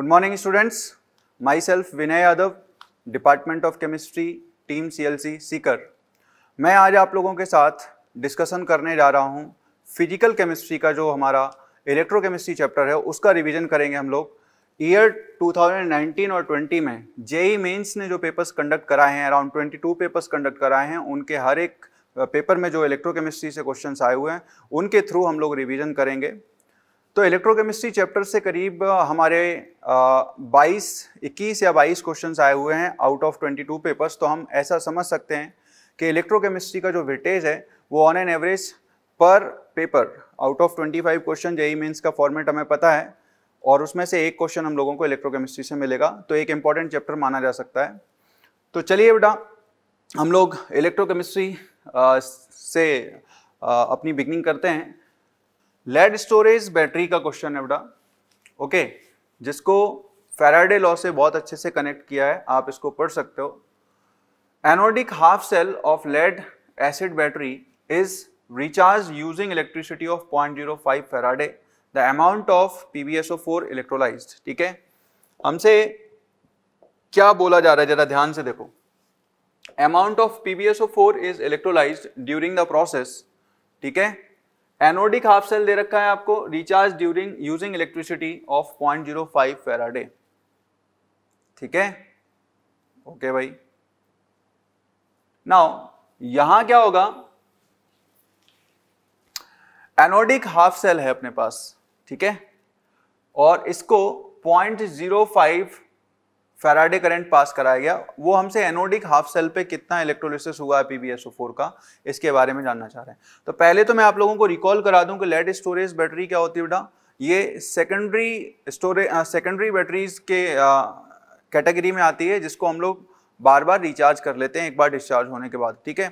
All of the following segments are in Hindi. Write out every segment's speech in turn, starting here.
Good myself Vinay Yadav department of chemistry team C L C Sikar मैं आज आप लोगों के साथ डिस्कशन करने जा रहा हूँ फिजिकल केमिस्ट्री का जो हमारा इलेक्ट्रोकेमिस्ट्री चैप्टर है उसका रिवीजन करेंगे हम लोग ईयर 2019 और 20 में जेई मेंस e ने जो पेपर्स कंडक्ट कराए हैं अराउंड 22 पेपर्स कंडक्ट कराए हैं उनके हर एक पेपर में जो इलेक्ट्रोकेमिस्ट्री से क्वेश्चंस आए हुए हैं उनके थ्रू हम लोग रिवीजन करेंगे तो इलेक्ट्रोकेमिस्ट्री चैप्टर से करीब हमारे बाईस इक्कीस या बाईस क्वेश्चन आए हुए हैं out of twenty two papers तो हम ऐसा समझ सकते हैं कि इलेक्ट्रोकेमिस्ट्री का जो वेटेज है वो ऑन एन एवरेज पर paper out of twenty five question JEE mains का फॉर्मेट हमें पता है और उसमें से एक क्वेश्चन हम लोगों को इलेक्ट्रोकेमिस्ट्री से मिलेगा तो एक इम्पॉर्टेंट चैप्टर माना जा सकता है तो चलिए बेटा हम लोग इलेक्ट्रोकेमिस्ट्री से आ, अपनी बिगनिंग करते हैं लेड स्टोरेज बैटरी का क्वेश्चन है बेटा ओके जिसको फेराडे लॉ से बहुत अच्छे से कनेक्ट किया है आप इसको पढ़ सकते हो anodic half cell of lead acid battery is recharge using electricity of point zero five faraday the The of PbSO four electrolyse ठीक है हमसे क्या बोला जा रहा है जरा ध्यान से देखो amount of four is electrolyse during the process ठीक है एनोडिक हाफ सेल दे रखा है आपको recharge during using electricity of point zero five faraday ठीक है ओके भाई नाउ यहां क्या होगा एनोडिक हाफ सेल है अपने पास ठीक है और इसको point zero five faraday current pass कराया गया वो हमसे एनोडिक हाफ सेल पे कितना इलेक्ट्रोलिसिस हुआ है पीबीएसओ का इसके बारे में जानना चाह रहे हैं तो पहले तो मैं आप लोगों को रिकॉल करा दूं कि लेट स्टोरेज बैटरी क्या होती है बेटा ये सेकेंडरी स्टोरेज सेकेंडरी बैटरीज के कैटेगरी में आती है जिसको हम लोग बार बार रिचार्ज कर लेते हैं एक बार डिस्चार्ज होने के बाद ठीक है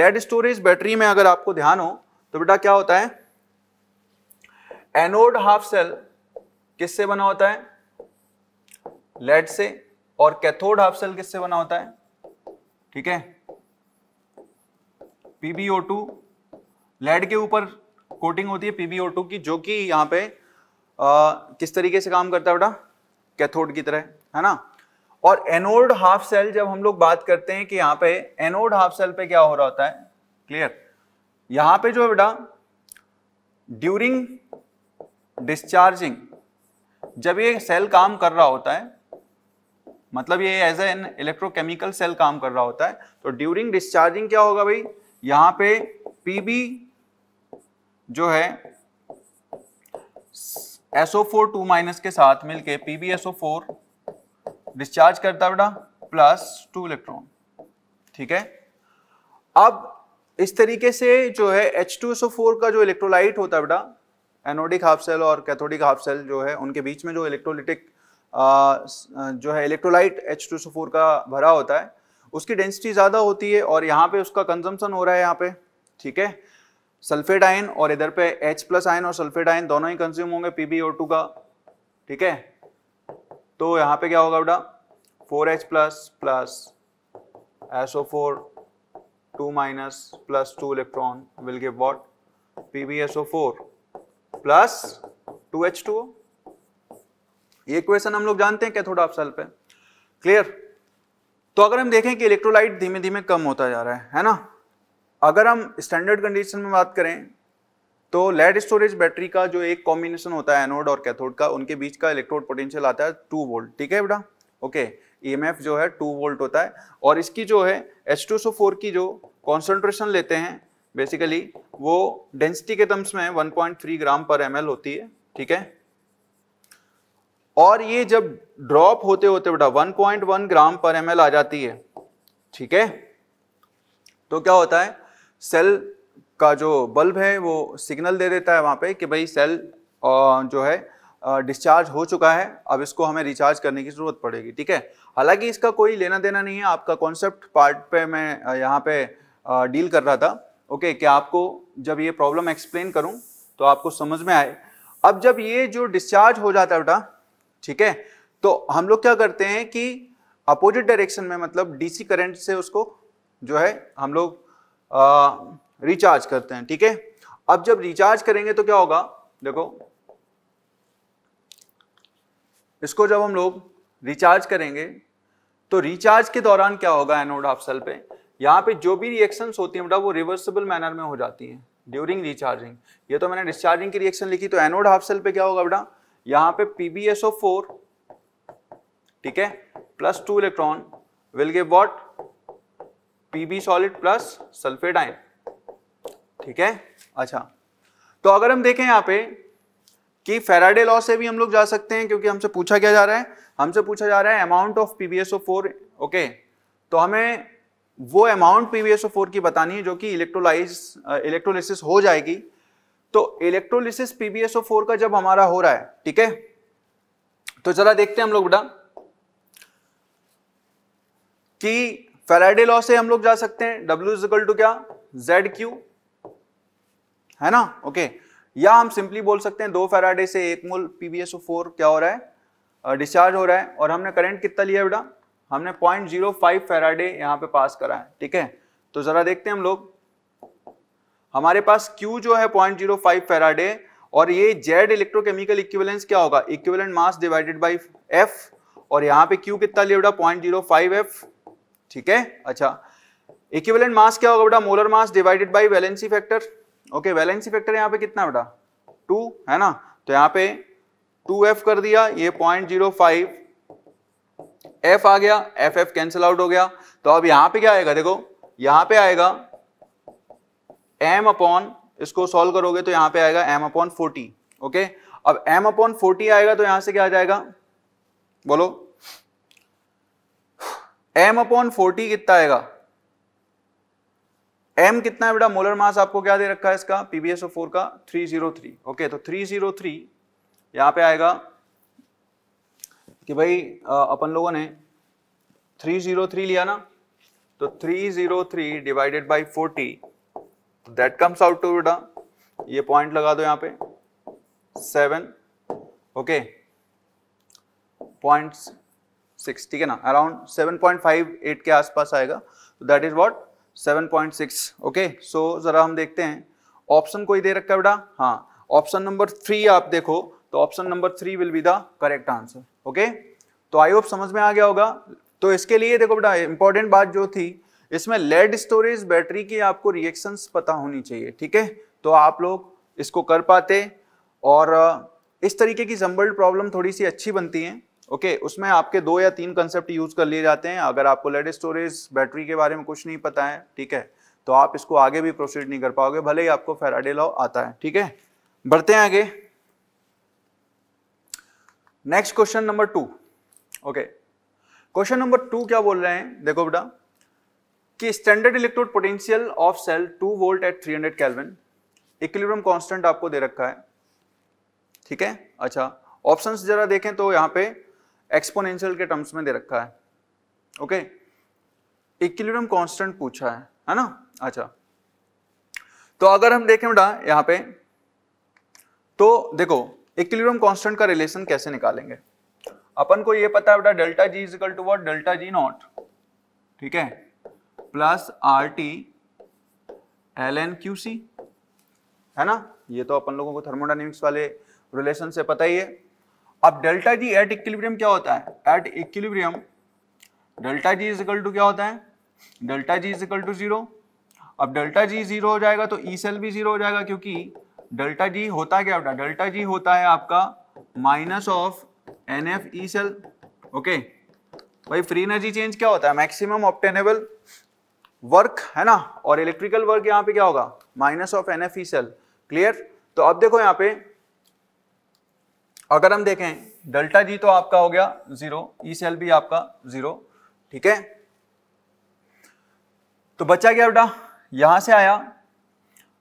लेड स्टोरेज बैटरी में अगर आपको ध्यान हो तो बेटा क्या होता है एनोड हाफ सेल किससे बना होता है लेड से और कैथोड हाफ सेल किससे बना होता है ठीक है पीबीओ टू लेड के ऊपर कोटिंग होती है पीबीओ टू की जो कि यहां पे आ, किस तरीके से काम करता है बेटा कैथोड की तरह है ना और एनोड हाफ सेल जब हम लोग बात करते हैं कि यहां पे एनोड हाफ सेल पे क्या हो रहा होता है क्लियर यहां पे जो है बेटा ड्यूरिंग डिस्चार्जिंग जब ये सेल काम कर रहा होता है मतलब ये एज एन इलेक्ट्रोकेमिकल सेल काम कर रहा होता है तो ड्यूरिंग डिस्चार्जिंग क्या होगा भाई यहां पे पीबी जो है SO4 2 माइनस के साथ मिलके PbSO4 डिस्चार्ज करता बेटा प्लस टू इलेक्ट्रॉन ठीक है अब इस तरीके से जो है H2SO4 का जो इलेक्ट्रोलाइट होता है बेटा एनोडिक हाफ सेल और कैथोडिक हाफ सेल जो है उनके बीच में जो इलेक्ट्रोलिटिक जो है इलेक्ट्रोलाइट एच का भरा होता है उसकी डेंसिटी ज़्यादा होती है और यहाँ पे उसका कंजम्पशन हो रहा है यहाँ पे ठीक है सल्फेट आयन और इधर पे H प्लस आयन और सल्फेट आयन दोनों ही कंज्यूम होंगे बी का ठीक है तो यहाँ पे क्या होगा बेटा 4H plus plus four two minus plus two electron will give what four plus two H two ये क्वेश्चन हम लोग जानते हैं कैथोड ऑफ सेल है क्लियर तो अगर हम देखें कि इलेक्ट्रोलाइट धीमे धीमे कम होता जा रहा है है ना अगर हम स्टैंडर्ड कंडीशन में बात करें तो लेड स्टोरेज बैटरी का जो एक कॉम्बिनेशन होता है एनोड और कैथोड का उनके बीच का इलेक्ट्रोड पोटेंशियल आता है टू वोल्ट ठीक है बेटा ओके ई e जो है टू वोल्ट होता है और इसकी जो है एच की जो कॉन्सेंट्रेशन लेते हैं बेसिकली वो डेंसिटी के टर्म्स में 1.3 ग्राम पर एम होती है ठीक है और ये जब ड्रॉप होते होते बेटा 1.1 ग्राम पर एम आ जाती है ठीक है तो क्या होता है सेल का जो बल्ब है वो सिग्नल दे देता है वहाँ पे कि भाई सेल जो है डिस्चार्ज हो चुका है अब इसको हमें रिचार्ज करने की ज़रूरत पड़ेगी ठीक है हालांकि इसका कोई लेना देना नहीं है आपका कॉन्सेप्ट पार्ट पे मैं यहाँ पे डील कर रहा था ओके कि आपको जब ये प्रॉब्लम एक्सप्लेन करूँ तो आपको समझ में आए अब जब ये जो डिस्चार्ज हो जाता है बेटा ठीक है तो हम लोग क्या करते हैं कि अपोजिट डायरेक्शन में मतलब डीसी करंट से उसको जो है हम लोग रिचार्ज करते हैं ठीक है अब जब रिचार्ज करेंगे तो क्या होगा देखो इसको जब हम लोग रिचार्ज करेंगे तो रिचार्ज के दौरान क्या होगा एनोड ऑफ सेल पे यहाँ पे जो भी रिएक्शंस होती है बेटा मतलब वो रिवर्सिबल मैनर में हो जाती है ड्यूरिंग रिचार्जिंग ये तो मैंने डिस्चार्जिंग की रिएक्शन लिखी तो एनोड हाफ सेल पे क्या होगा बेटा यहां पे पीबीएसओ फोर ठीक है plus two electron will give what Pb solid plus sulphate ion ठीक है अच्छा तो अगर हम देखें यहां पे कि फेराडे लॉ से भी हम लोग जा सकते हैं क्योंकि हमसे पूछा क्या जा रहा है हमसे पूछा जा रहा है amount of PbSO four okay तो हमें वो अमाउंट पीबीएसओ फोर की बतानी है जो कि इलेक्ट्रोलाइज इलेक्ट्रोलिस uh, हो जाएगी तो इलेक्ट्रोलिसिस पीबीएसओ का जब हमारा हो रहा है ठीक है तो जरा देखते हैं हम लोग बेटा कि फेराडे लॉ से हम लोग जा सकते हैं डब्ल्यू इजिकल टू क्या जेड क्यू है ना ओके या हम सिंपली बोल सकते हैं दो फेराडे से एक मोल पीबीएसओ फोर क्या हो रहा है डिस्चार्ज हो रहा है और हमने करंट कितना लिया बेटा हमने पॉइंट जीरो फाइव फेराडे यहां पे पास करा है ठीक है तो जरा देखते हैं हम लोग हमारे पास Q जो है 0.05 जीरो फेराडे और ये Z इलेक्ट्रोकेमिकल इक्विवेलेंस क्या होगा equivalent mass divided by F और यहाँ पे Q कितना लिया बेटा पॉइंट जीरो ठीक है अच्छा इक्विवेलेंट मास क्या होगा बेटा molar mass divided by valency factor okay valency factor यहाँ पे कितना बेटा टू है ना तो यहाँ पे टू कर दिया ये पॉइंट जीरो एफ आ गया एफ एफ कैंसिल आउट हो गया तो अब यहां पे क्या आएगा देखो यहां पे आएगा एम अपॉन इसको सॉल्व करोगे तो यहां पे आएगा एम अपॉन फोर्टी ओके अब एम अपॉन फोर्टी आएगा तो यहां से क्या आ जाएगा बोलो एम अपॉन फोर्टी कितना आएगा एम कितना है बेटा मोलर मास आपको क्या दे रखा है इसका पीबीएसओ फोर का थ्री जीरो थ्री ओके तो थ्री जीरो थ्री यहां पर आएगा कि भाई अपन लोगों ने थ्री जीरो थ्री लिया ना तो three zero three divided by forty that comes out to बेटा ये पॉइंट लगा दो यहां पे सेवन ओके पॉइंट सिक्स ठीक है ना around seven point five eight के आसपास आएगा that is what seven point six okay so ज़रा हम देखते हैं ऑप्शन कोई दे रखा है बेटा हाँ ऑप्शन नंबर थ्री आप देखो तो option number three will be the correct answer okay तो आई होप समझ में आ गया होगा तो इसके लिए देखो बेटा इंपॉर्टेंट बात जो थी इसमें लेड स्टोरेज बैटरी की आपको रिएक्शंस पता होनी चाहिए ठीक है तो आप लोग इसको कर पाते और इस तरीके की जम्बल्ड प्रॉब्लम थोड़ी सी अच्छी बनती है ओके okay, उसमें आपके दो या तीन कंसेप्ट यूज कर लिए जाते हैं अगर आपको लेड स्टोरेज बैटरी के बारे में कुछ नहीं पता है ठीक है तो आप इसको आगे भी प्रोसीड नहीं कर पाओगे भले ही आपको फेराडे लॉ आता है ठीक है बढ़ते हैं आगे next question number two okay question number two क्या बोल रहे हैं देखो बेटा कि standard electrode potential of cell 2 volt at 300 hundred kelvin equilibrium constant आपको दे रखा है ठीक है अच्छा ऑप्शन जरा देखें तो यहां पे एक्सपोनेंशियल के टर्म्स में दे रखा है ओके इक्विलिब्रियम कांस्टेंट पूछा है है ना अच्छा तो अगर हम देखें बेटा यहां पे तो देखो इक्विलिब्रियम कांस्टेंट का रिलेशन कैसे निकालेंगे अपन को ये पता है बेटा delta G is equal to what delta G not ठीक है plus R T L N Q C है ना ये तो अपन लोगों को थर्मोडाइनमिक्स वाले रिलेशन से पता ही है अब डेल्टा जी एट इक्विलिब्रियम क्या होता है at equilibrium delta G is equal to क्या होता है delta G is equal to zero अब डेल्टा जी जीरो हो जाएगा तो ई e सेल भी जीरो हो जाएगा क्योंकि डेल्टा जी होता e क्या होता है डेल्टा जी होता है आपका minus of N F E cell okay भाई फ्री एनर्जी चेंज क्या होता है मैक्सिमम ऑप्टेनेबल वर्क है ना और इलेक्ट्रिकल वर्क यहाँ पे क्या होगा minus of N F E cell clear तो अब देखो यहाँ पे अगर हम देखें डेल्टा जी तो आपका हो गया जीरो ई सेल भी आपका जीरो ठीक है तो बच्चा क्या बेटा यहां से आया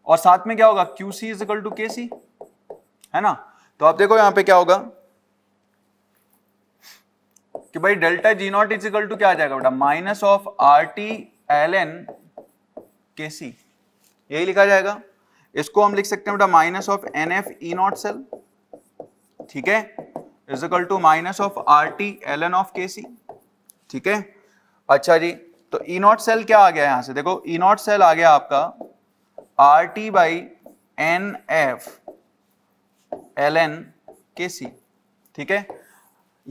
और साथ में क्या होगा क्यू सी इज टू के सी है ना तो आप देखो यहां पे क्या होगा कि भाई delta G not is equal to क्या आ जाएगा बेटा minus of R T L N K C यही लिखा जाएगा इसको हम लिख सकते हैं बेटा minus of N F E not cell ठीक है equal to minus of R T L N of K C ठीक है अच्छा जी तो ई नॉट सेल क्या आ गया यहां से देखो ई नॉट सेल आ गया आपका R T by N F L N K C ठीक है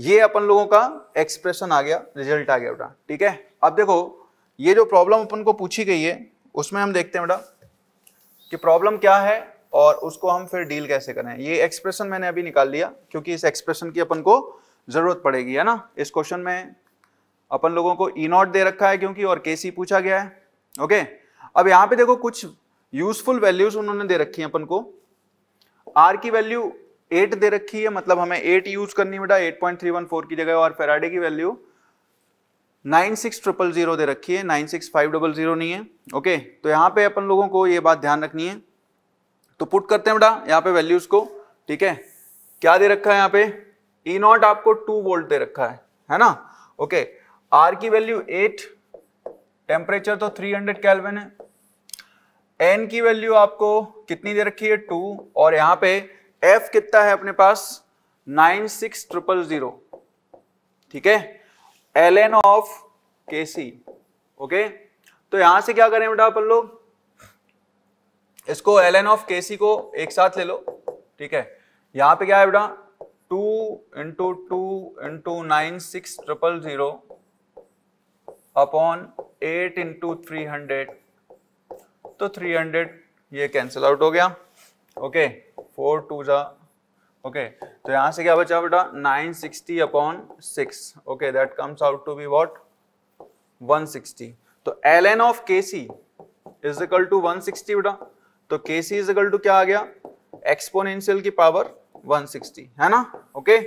ये अपन लोगों का एक्सप्रेशन आ गया रिजल्ट आ गया बेटा ठीक है अब देखो ये जो प्रॉब्लम अपन को पूछी गई है उसमें हम देखते हैं बेटा कि प्रॉब्लम क्या है और उसको हम फिर डील कैसे करें ये एक्सप्रेशन मैंने अभी निकाल लिया क्योंकि इस एक्सप्रेशन की अपन को ज़रूरत पड़ेगी है ना इस क्वेश्चन में अपन लोगों को ई e नॉट दे रखा है क्योंकि और के सी पूछा गया है ओके अब यहाँ पे देखो कुछ यूजफुल वैल्यूज उन्होंने दे रखी है अपन को आर की वैल्यू एट दे रखी है मतलब हमें एट यूज करनी बेटा eight point three one four की जगह और फेराडे की value nine six triple zero दे रखी है nine six five double zero नहीं है ओके तो यहाँ पे अपन लोगों को ये बात ध्यान रखनी है तो पुट करते हैं बेटा यहाँ पे वैल्यूज को ठीक है क्या दे रखा है यहाँ पे ई e नॉट आपको टू वोल्ट दे रखा है है ना ओके आर की वैल्यू एट टेम्परेचर तो थ्री हंड्रेड है एन की वैल्यू आपको कितनी दे रखी है टू और यहाँ पे एफ कितना है अपने पास नाइन सिक्स ट्रिपल जीरो ठीक है L N of K C okay तो यहां से क्या करें बेटा अपन लोग इसको एल एन ऑफ के सी को एक साथ ले लो ठीक है यहां पे क्या है बेटा two into two into nine six triple zero upon eight into three hundred तो थ्री हंड्रेड ये कैंसिल आउट हो गया ओके फोर टू जा ओके तो यहाँ से क्या बचा बेटा nine sixty upon six okay that comes out to be what one sixty तो L N of K C is equal to one sixty बेटा तो के सी इज इकल टू क्या आ गया एक्सपोनेंशियल की पावर 160 है ना ओके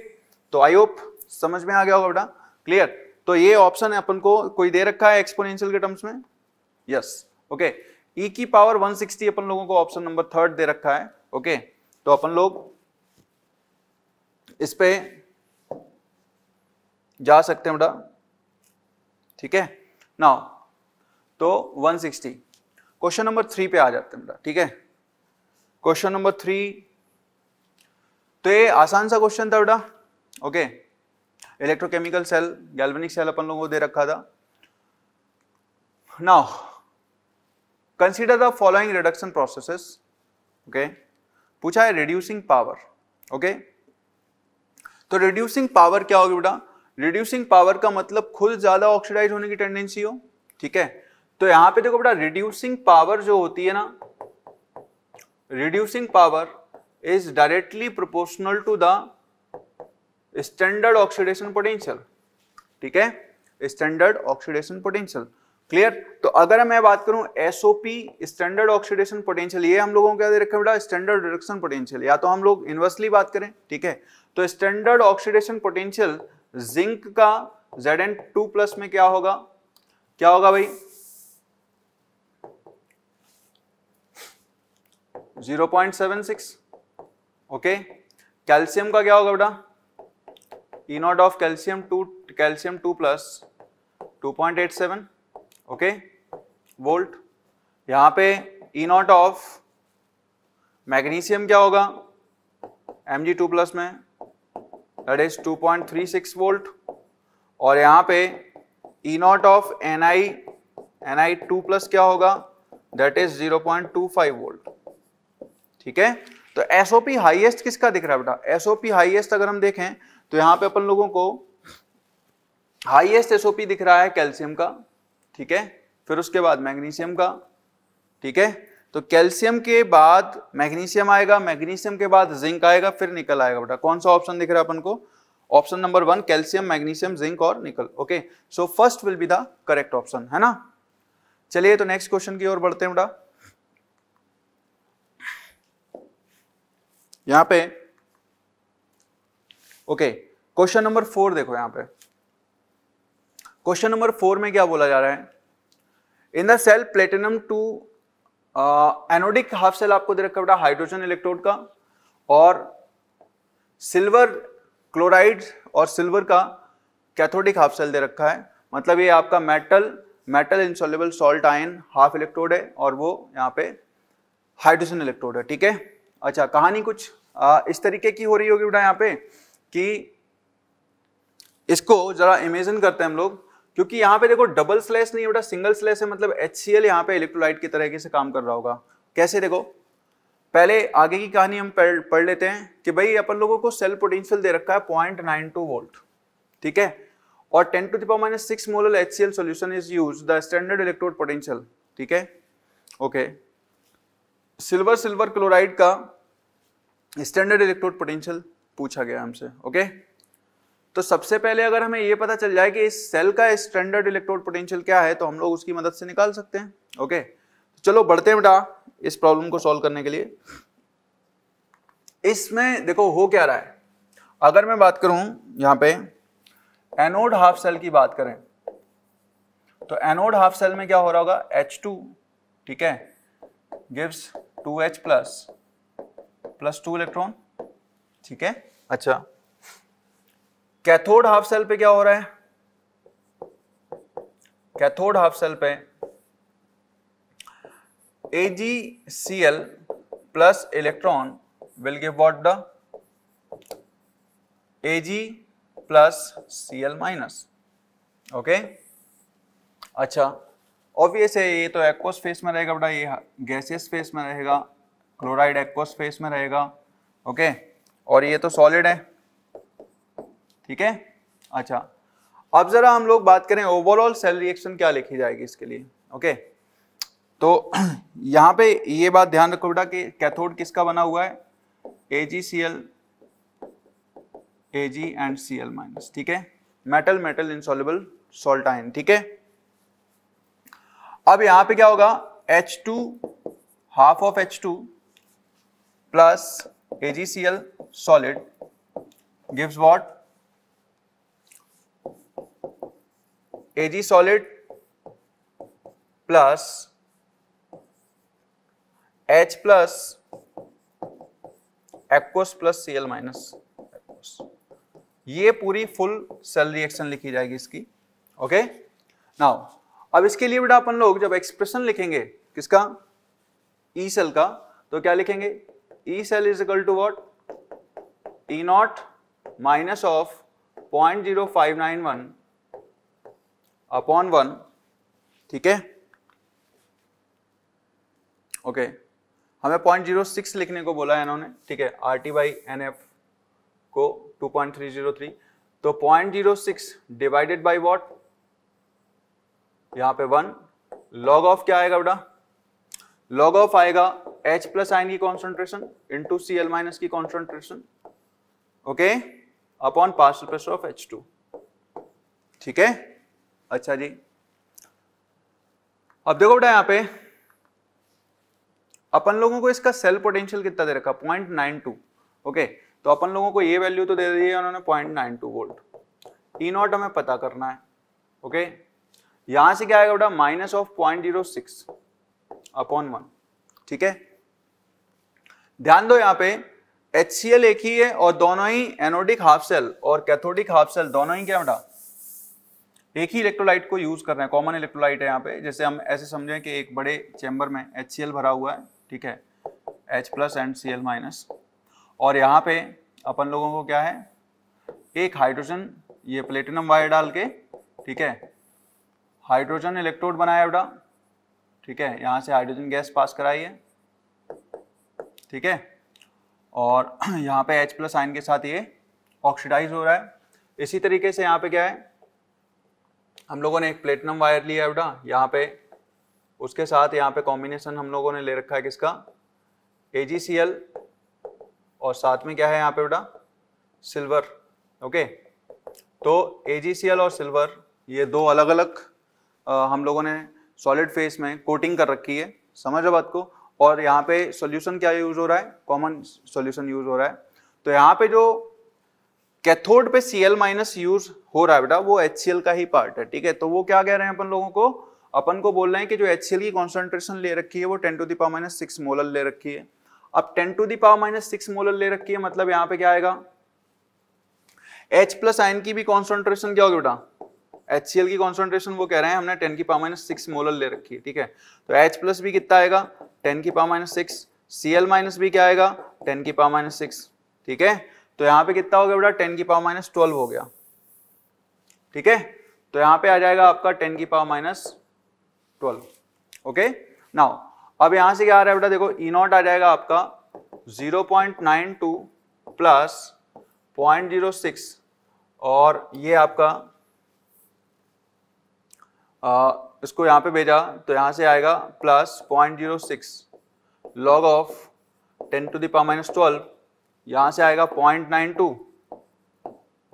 तो आई होप समझ में आ गया होगा बेटा क्लियर तो ये ऑप्शन है अपन को कोई दे रखा है एक्सपोनेंशियल के टर्म्स में यस ओके ई की पावर 160 अपन लोगों को ऑप्शन नंबर थर्ड दे रखा है ओके okay? तो अपन लोग इस पे जा सकते हैं बेटा ठीक है ना तो 160 क्वेश्चन नंबर थ्री पे आ जाते हैं बेटा ठीक है क्वेश्चन नंबर थ्री तो ये आसान सा क्वेश्चन था बेटा okay electrochemical cell galvanic cell अपन लोगों को दे रखा था ना consider the following reduction processes okay पूछा है रिड्यूसिंग पावर okay तो रिड्यूसिंग पावर क्या होगी बेटा रिड्यूसिंग पावर का मतलब खुद ज्यादा ऑक्सीडाइज होने की टेंडेंसी हो ठीक है तो यहां पे देखो बेटा रिड्यूसिंग पावर जो होती है ना reducing power is directly proportional to the standard oxidation potential ठीक है स्टैंडर्ड ऑक्सीडेशन पोटेंशियल क्लियर तो अगर मैं बात करूं एसओपी स्टैंडर्ड ऑक्सीडेशन पोटेंशियल ये हम लोगों को क्या दे रखा है बेटा स्टैंडर्ड रिडक्शन पोटेंशियल या तो हम लोग इनवर्सली बात करें ठीक है तो स्टैंडर्ड ऑक्सीडेशन पोटेंशियल जिंक का जेड टू प्लस में क्या होगा क्या होगा भाई 0.76 ओके कैल्शियम का क्या होगा बेटा E not of calcium to calcium two plus two point eight seven okay volt यहां पे ई नॉट ऑफ मैग्नीशियम क्या होगा एम जी टू प्लस में दैट इज 2.36 पॉइंट वोल्ट और यहाँ पे E not of N I N I two plus क्या होगा दैट इज 0.25 वोल्ट ठीक है तो एसओपी ओ हाइएस्ट किसका दिख रहा है बेटा एसओपी ओ हाइएस्ट अगर हम देखें तो यहाँ पे अपन लोगों को हाइएस्ट एसओपी दिख रहा है कैल्शियम का ठीक है फिर उसके बाद मैग्नीशियम का ठीक है तो कैल्शियम के बाद मैग्नीशियम आएगा मैग्नीशियम के बाद जिंक आएगा फिर निकल आएगा बेटा कौन सा ऑप्शन दिख रहा है अपन को option number one calcium magnesium zinc और nickel okay so first will be the correct option है ना चलिए तो नेक्स्ट क्वेश्चन की ओर बढ़ते हैं बेटा यहां पे ओके क्वेश्चन नंबर फोर देखो यहां पे क्वेश्चन नंबर फोर में क्या बोला जा रहा है in the cell platinum to anodic half cell आपको दे रखा बेटा हाइड्रोजन इलेक्ट्रोड का और सिल्वर क्लोराइड और सिल्वर का कैथोडिक हाफ सेल दे रखा है मतलब ये आपका metal metal insoluble salt ion half electrode है और वो यहाँ पे हाइड्रोजन इलेक्ट्रोड है ठीक है अच्छा कहानी कुछ आ, इस तरीके की हो रही होगी बेटा यहाँ पे कि इसको जरा इमेजिन करते हैं हम लोग क्योंकि यहाँ पे देखो डबल स्लैश नहीं बेटा सिंगल स्लैश है मतलब एच सी एल यहाँ पे इलेक्ट्रोलाइट की तरह से काम कर रहा होगा कैसे देखो पहले आगे की कहानी हम पढ़ लेते हैं कि भाई अपन लोगों को सेल पोटेंशियल दे रखा है पॉइंट नाइन टू वोल्ट ठीक है और ten to the power minus six molal H C L solution is use the standard electrode potential ठीक है ओके सिल्वर सिल्वर क्लोराइड का स्टैंडर्ड इलेक्ट्रोड पोटेंशियल पूछा गया हमसे ओके okay? तो सबसे पहले अगर हमें ये पता चल जाए कि इस सेल का स्टैंडर्ड इलेक्ट्रोड पोटेंशियल क्या है तो हम लोग उसकी मदद से निकाल सकते हैं ओके तो चलो बढ़ते हैं बेटा इस प्रॉब्लम को सॉल्व करने के लिए इसमें देखो हो क्या रहा है अगर मैं बात करूं यहां पे एनोड हाफ सेल की बात करें तो एनोड हाफ सेल में क्या हो रहा होगा एच टू ठीक है gives two H plus plus two electron ठीक है अच्छा कैथोड हाफ सेल पे क्या हो रहा है कैथोड हाफ सेल पे AgCl plus electron will give what the Ag plus Cl minus okay अच्छा ऑब्वियस है ये तो एक्वस फेस में रहेगा बेटा ये गैसियस फेस में रहेगा क्लोराइड एक्वस फेस में रहेगा ओके okay? और ये तो सॉलिड है ठीक है अच्छा अब जरा हम लोग बात करें ओवरऑल सेल रिएक्शन क्या लिखी जाएगी इसके लिए ओके तो यहाँ पे ये बात ध्यान रखो बेटा कि कैथोड किसका बना हुआ है A G C L A G and C L minus ठीक है metal metal insoluble salt ion ठीक है अब यहां पे क्या होगा H two half of H two plus A G C L solid gives what G solid plus H plus aqueous plus C L minus ये पूरी फुल सेल रिएक्शन लिखी जाएगी इसकी ओके नाउ अब इसके लिए बेटा अपन लोग जब एक्सप्रेशन लिखेंगे किसका ई e सेल का तो क्या लिखेंगे E cell is equal to what E naught minus of point zero five nine one upon one ठीक है ओके हमें पॉइंट जीरो सिक्स लिखने को बोला है इन्होंने ठीक है R T by N F को two point three zero three तो point zero six divided by what यहां पे वन लॉग ऑफ क्या आएगा बेटा लॉग ऑफ आएगा एच प्लस आइन की concentration in two C L minus की concentration okay upon partial pressure of two ठीक है अच्छा जी अब देखो बेटा यहां पे अपन लोगों को इसका सेल पोटेंशियल कितना दे रखा पॉइंट नाइन टू ओके तो अपन लोगों को ये वैल्यू तो दे दी है उन्होंने point nine two volt E naught हमें पता करना है ओके यहां से क्या आएगा बेटा minus of point zero six upon one ठीक है ध्यान दो यहां पे एच एक ही है और दोनों ही एनोडिक हाफ सेल और कैथोडिक हाफ सेल दोनों ही क्या बेटा एक ही इलेक्ट्रोलाइट को यूज़ कर रहे हैं कॉमन इलेक्ट्रोलाइट है यहाँ पे जैसे हम ऐसे समझें कि एक बड़े चैम्बर में एच भरा हुआ है ठीक है H plus and C minus और यहाँ पे अपन लोगों को क्या है एक हाइड्रोजन ये प्लेटिनम वायर डाल के ठीक है हाइड्रोजन इलेक्ट्रोड बनाया बेटा ठीक है यहाँ से हाइड्रोजन गैस पास कराई है ठीक है और यहाँ पे H प्लस आइन के साथ ये ऑक्सीडाइज हो रहा है इसी तरीके से यहाँ पे क्या है हम लोगों ने एक प्लेटिनम वायर लिया है बेटा यहाँ पे उसके साथ यहाँ पे कॉम्बिनेशन हम लोगों ने ले रखा है किसका ए और साथ में क्या है यहाँ पे बेटा सिल्वर ओके तो ए और सिल्वर ये दो अलग अलग आ, हम लोगों ने सॉलिड फेस में कोटिंग कर रखी है समझ रहे बात को और यहाँ पे सॉल्यूशन क्या यूज़ हो रहा है कॉमन सॉल्यूशन यूज़ हो रहा है तो यहाँ पे जो कैथोड पे Cl माइनस यूज हो रहा है बेटा वो HCl का ही पार्ट है ठीक है तो वो क्या कह रहे हैं अपन लोगों को अपन को बोल रहे हैं कि जो HCl की कॉन्सेंट्रेशन ले रखी है वो ten to the power minus six molar ले रखी है अब ten to the power minus six molar ले रखी है मतलब यहाँ पे क्या आएगा H प्लस आयन की भी कॉन्सेंट्रेशन क्या होगी बेटा एच की कॉन्सेंट्रेशन वो कह रहे हैं हमने टेन की पावर माइनस सिक्स मोलर ले रखी है ठीक है तो एच प्लस भी कितना आएगा टेन की power minus six C L minus भी क्या आएगा टेन की पावर माइनस सिक्स ठीक है तो यहां पे कितना हो गया बेटा टेन की पावर माइनस ट्वेल्व हो गया ठीक है तो यहाँ पे आ जाएगा आपका टेन की power minus twelve okay now अब यहां से क्या आ रहा है बेटा देखो ई e नॉट आ जाएगा आपका zero point nine two plus point zero six और ये आपका आ, इसको यहां पे भेजा तो यहां से आएगा plus point zero six log of ten to the power minus twelve यहां से आएगा पॉइंट नाइन टू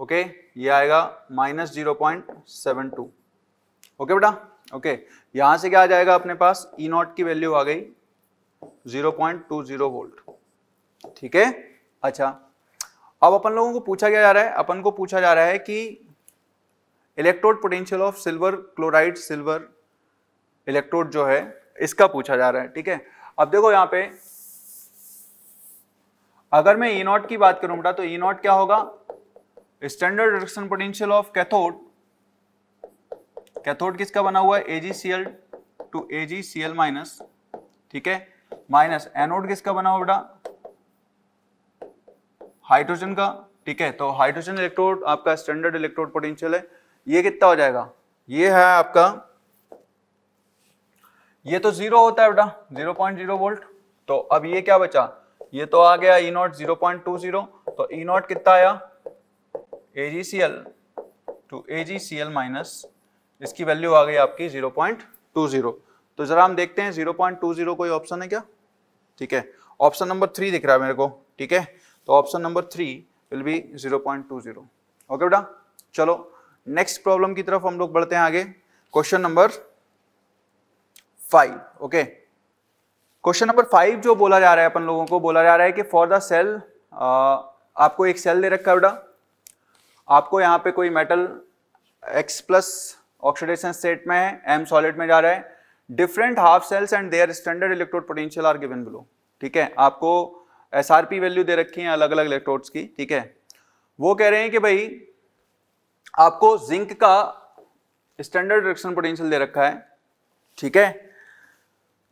ओके ये आएगा minus zero point seven two okay बेटा ओके यहां से क्या आ जाएगा अपने पास ई e नॉट की वैल्यू आ गई zero point two zero volt ठीक है अच्छा अब अपन लोगों को पूछा क्या जा रहा है अपन को पूछा जा रहा है कि electrode potential of silver chloride silver electrode जो है इसका पूछा जा रहा है ठीक है अब देखो यहां पे अगर मैं ई नॉट की बात करूं बेटा तो ई नॉट क्या होगा standard reduction potential of cathode cathode किसका बना हुआ है एजीसीएल टू एजीसीएल माइनस ठीक है माइनस एनोड किसका बना हुआ बेटा हाइड्रोजन का ठीक है तो हाइड्रोजन इलेक्ट्रोड आपका स्टैंडर्ड इलेक्ट्रोड पोटेंशियल है ये कितना हो जाएगा ये है आपका ये तो जीरो होता है बेटा जीरो पॉइंट जीरो वोल्ट तो अब ये क्या बचा ये तो आ गया E naught zero point two zero तो ई नॉट कितना आया A G C L two A G C L minus इसकी वैल्यू आ गई आपकी जीरो पॉइंट टू जीरो तो जरा हम देखते हैं जीरो पॉइंट टू जीरो कोई ऑप्शन है क्या ठीक है ऑप्शन नंबर थ्री दिख रहा है मेरे को ठीक है तो option number three will be zero point two zero okay बेटा चलो नेक्स्ट प्रॉब्लम की तरफ हम लोग बढ़ते हैं आगे question number five okay okay? Question number five जो बोला जा रहा है अपन लोगों को बोला जा रहा है कि फॉर द सेल आपको एक सेल दे रखा है बेटा आपको यहाँ पे कोई metal X plus oxidation state में है एम सॉलिड में जा रहा है different half cells and their standard electrode potential are given below ठीक है आपको एस वैल्यू दे रखी है अलग अलग इलेक्ट्रोड्स की ठीक है वो कह रहे हैं कि भाई आपको जिंक का स्टैंडर्ड रिएक्शन पोटेंशियल दे रखा है ठीक है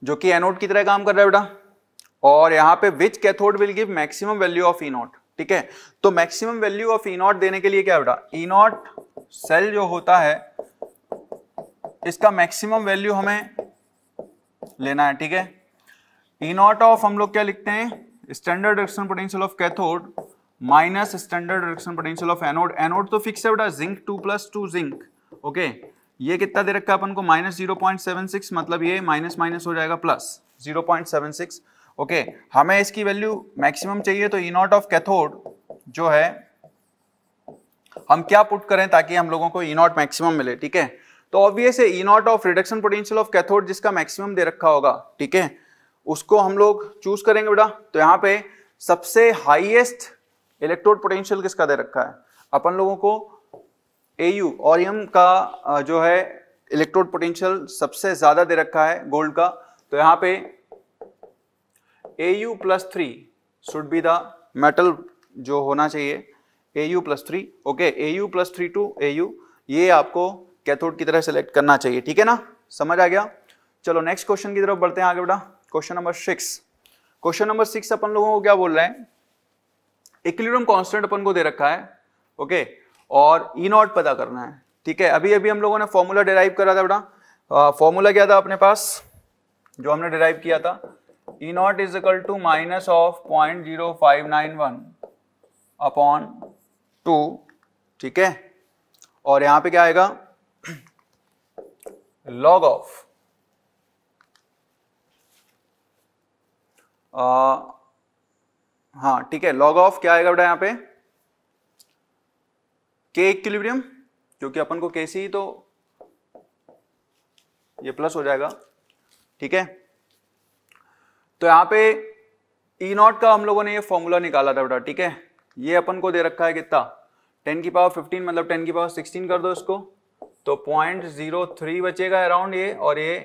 जो कि एनोड की तरह काम कर रहा है बेटा और यहां पे which cathode will give maximum value of E naught ठीक है तो मैक्सिमम वैल्यू ऑफ इनोट देने के लिए क्या बेटा इनोट e सेल जो होता है इसका मैक्सिमम वैल्यू हमें लेना है ठीक है इनोट e ऑफ हम लोग क्या लिखते हैं standard reaction potential of cathode minus standard reaction potential of anode anode तो फिक्स है बेटा zinc two plus two zinc okay ये कितना दे रखा है अपन को minus zero point seven six मतलब ये माइनस माइनस हो जाएगा plus zero point seven six okay हमें इसकी वैल्यू मैक्सिमम चाहिए तो ई नॉट ऑफ कैथोड जो है हम क्या पुट करें ताकि हम लोगों को ई नॉट मैक्सिमम मिले ठीक है तो ऑब्वियस है E not of reduction potential of cathode जिसका मैक्सिमम दे रखा होगा ठीक है उसको हम लोग चूज करेंगे बेटा तो यहाँ पे सबसे हाईएस्ट इलेक्ट्रोड पोटेंशियल किसका दे रखा है अपन लोगों को एयू ऑरियम का जो है इलेक्ट्रोड पोटेंशियल सबसे ज़्यादा दे रखा है गोल्ड का तो यहां पे A U plus three should be the metal जो होना चाहिए A U plus three okay A U plus three to A U ये आपको कैथोड की तरह सेलेक्ट करना चाहिए ठीक है ना समझ आ गया चलो नेक्स्ट क्वेश्चन की तरफ बढ़ते हैं आगे बेटा question number six question number six अपन लोगों को क्या बोल रहे हैं इक्विलिब्रियम कांस्टेंट अपन को दे रखा है ओके okay? और ई नॉट पता करना है ठीक है अभी अभी हम लोगों ने फॉर्मूला डिराइव करा था बेटा फॉर्मूला क्या था अपने पास जो हमने डिराइव किया था E naught is equal to minus of point zero five nine one upon two ठीक है और यहां पे क्या आएगा लॉग ऑफ हाँ ठीक है लॉग ऑफ क्या आएगा बेटा यहां पे के इक्विलिब्रियम क्योंकि अपन को कैसे ही तो ये प्लस हो जाएगा ठीक है तो यहां पे ई e नॉट का हम लोगों ने ये फॉर्मूला निकाला था बेटा ठीक है ये अपन को दे रखा है कितना टेन की पावर फिफ्टीन मतलब टेन की पावर सिक्सटीन कर दो इसको तो पॉइंट जीरो थ्री बचेगा अराउंड ये और ये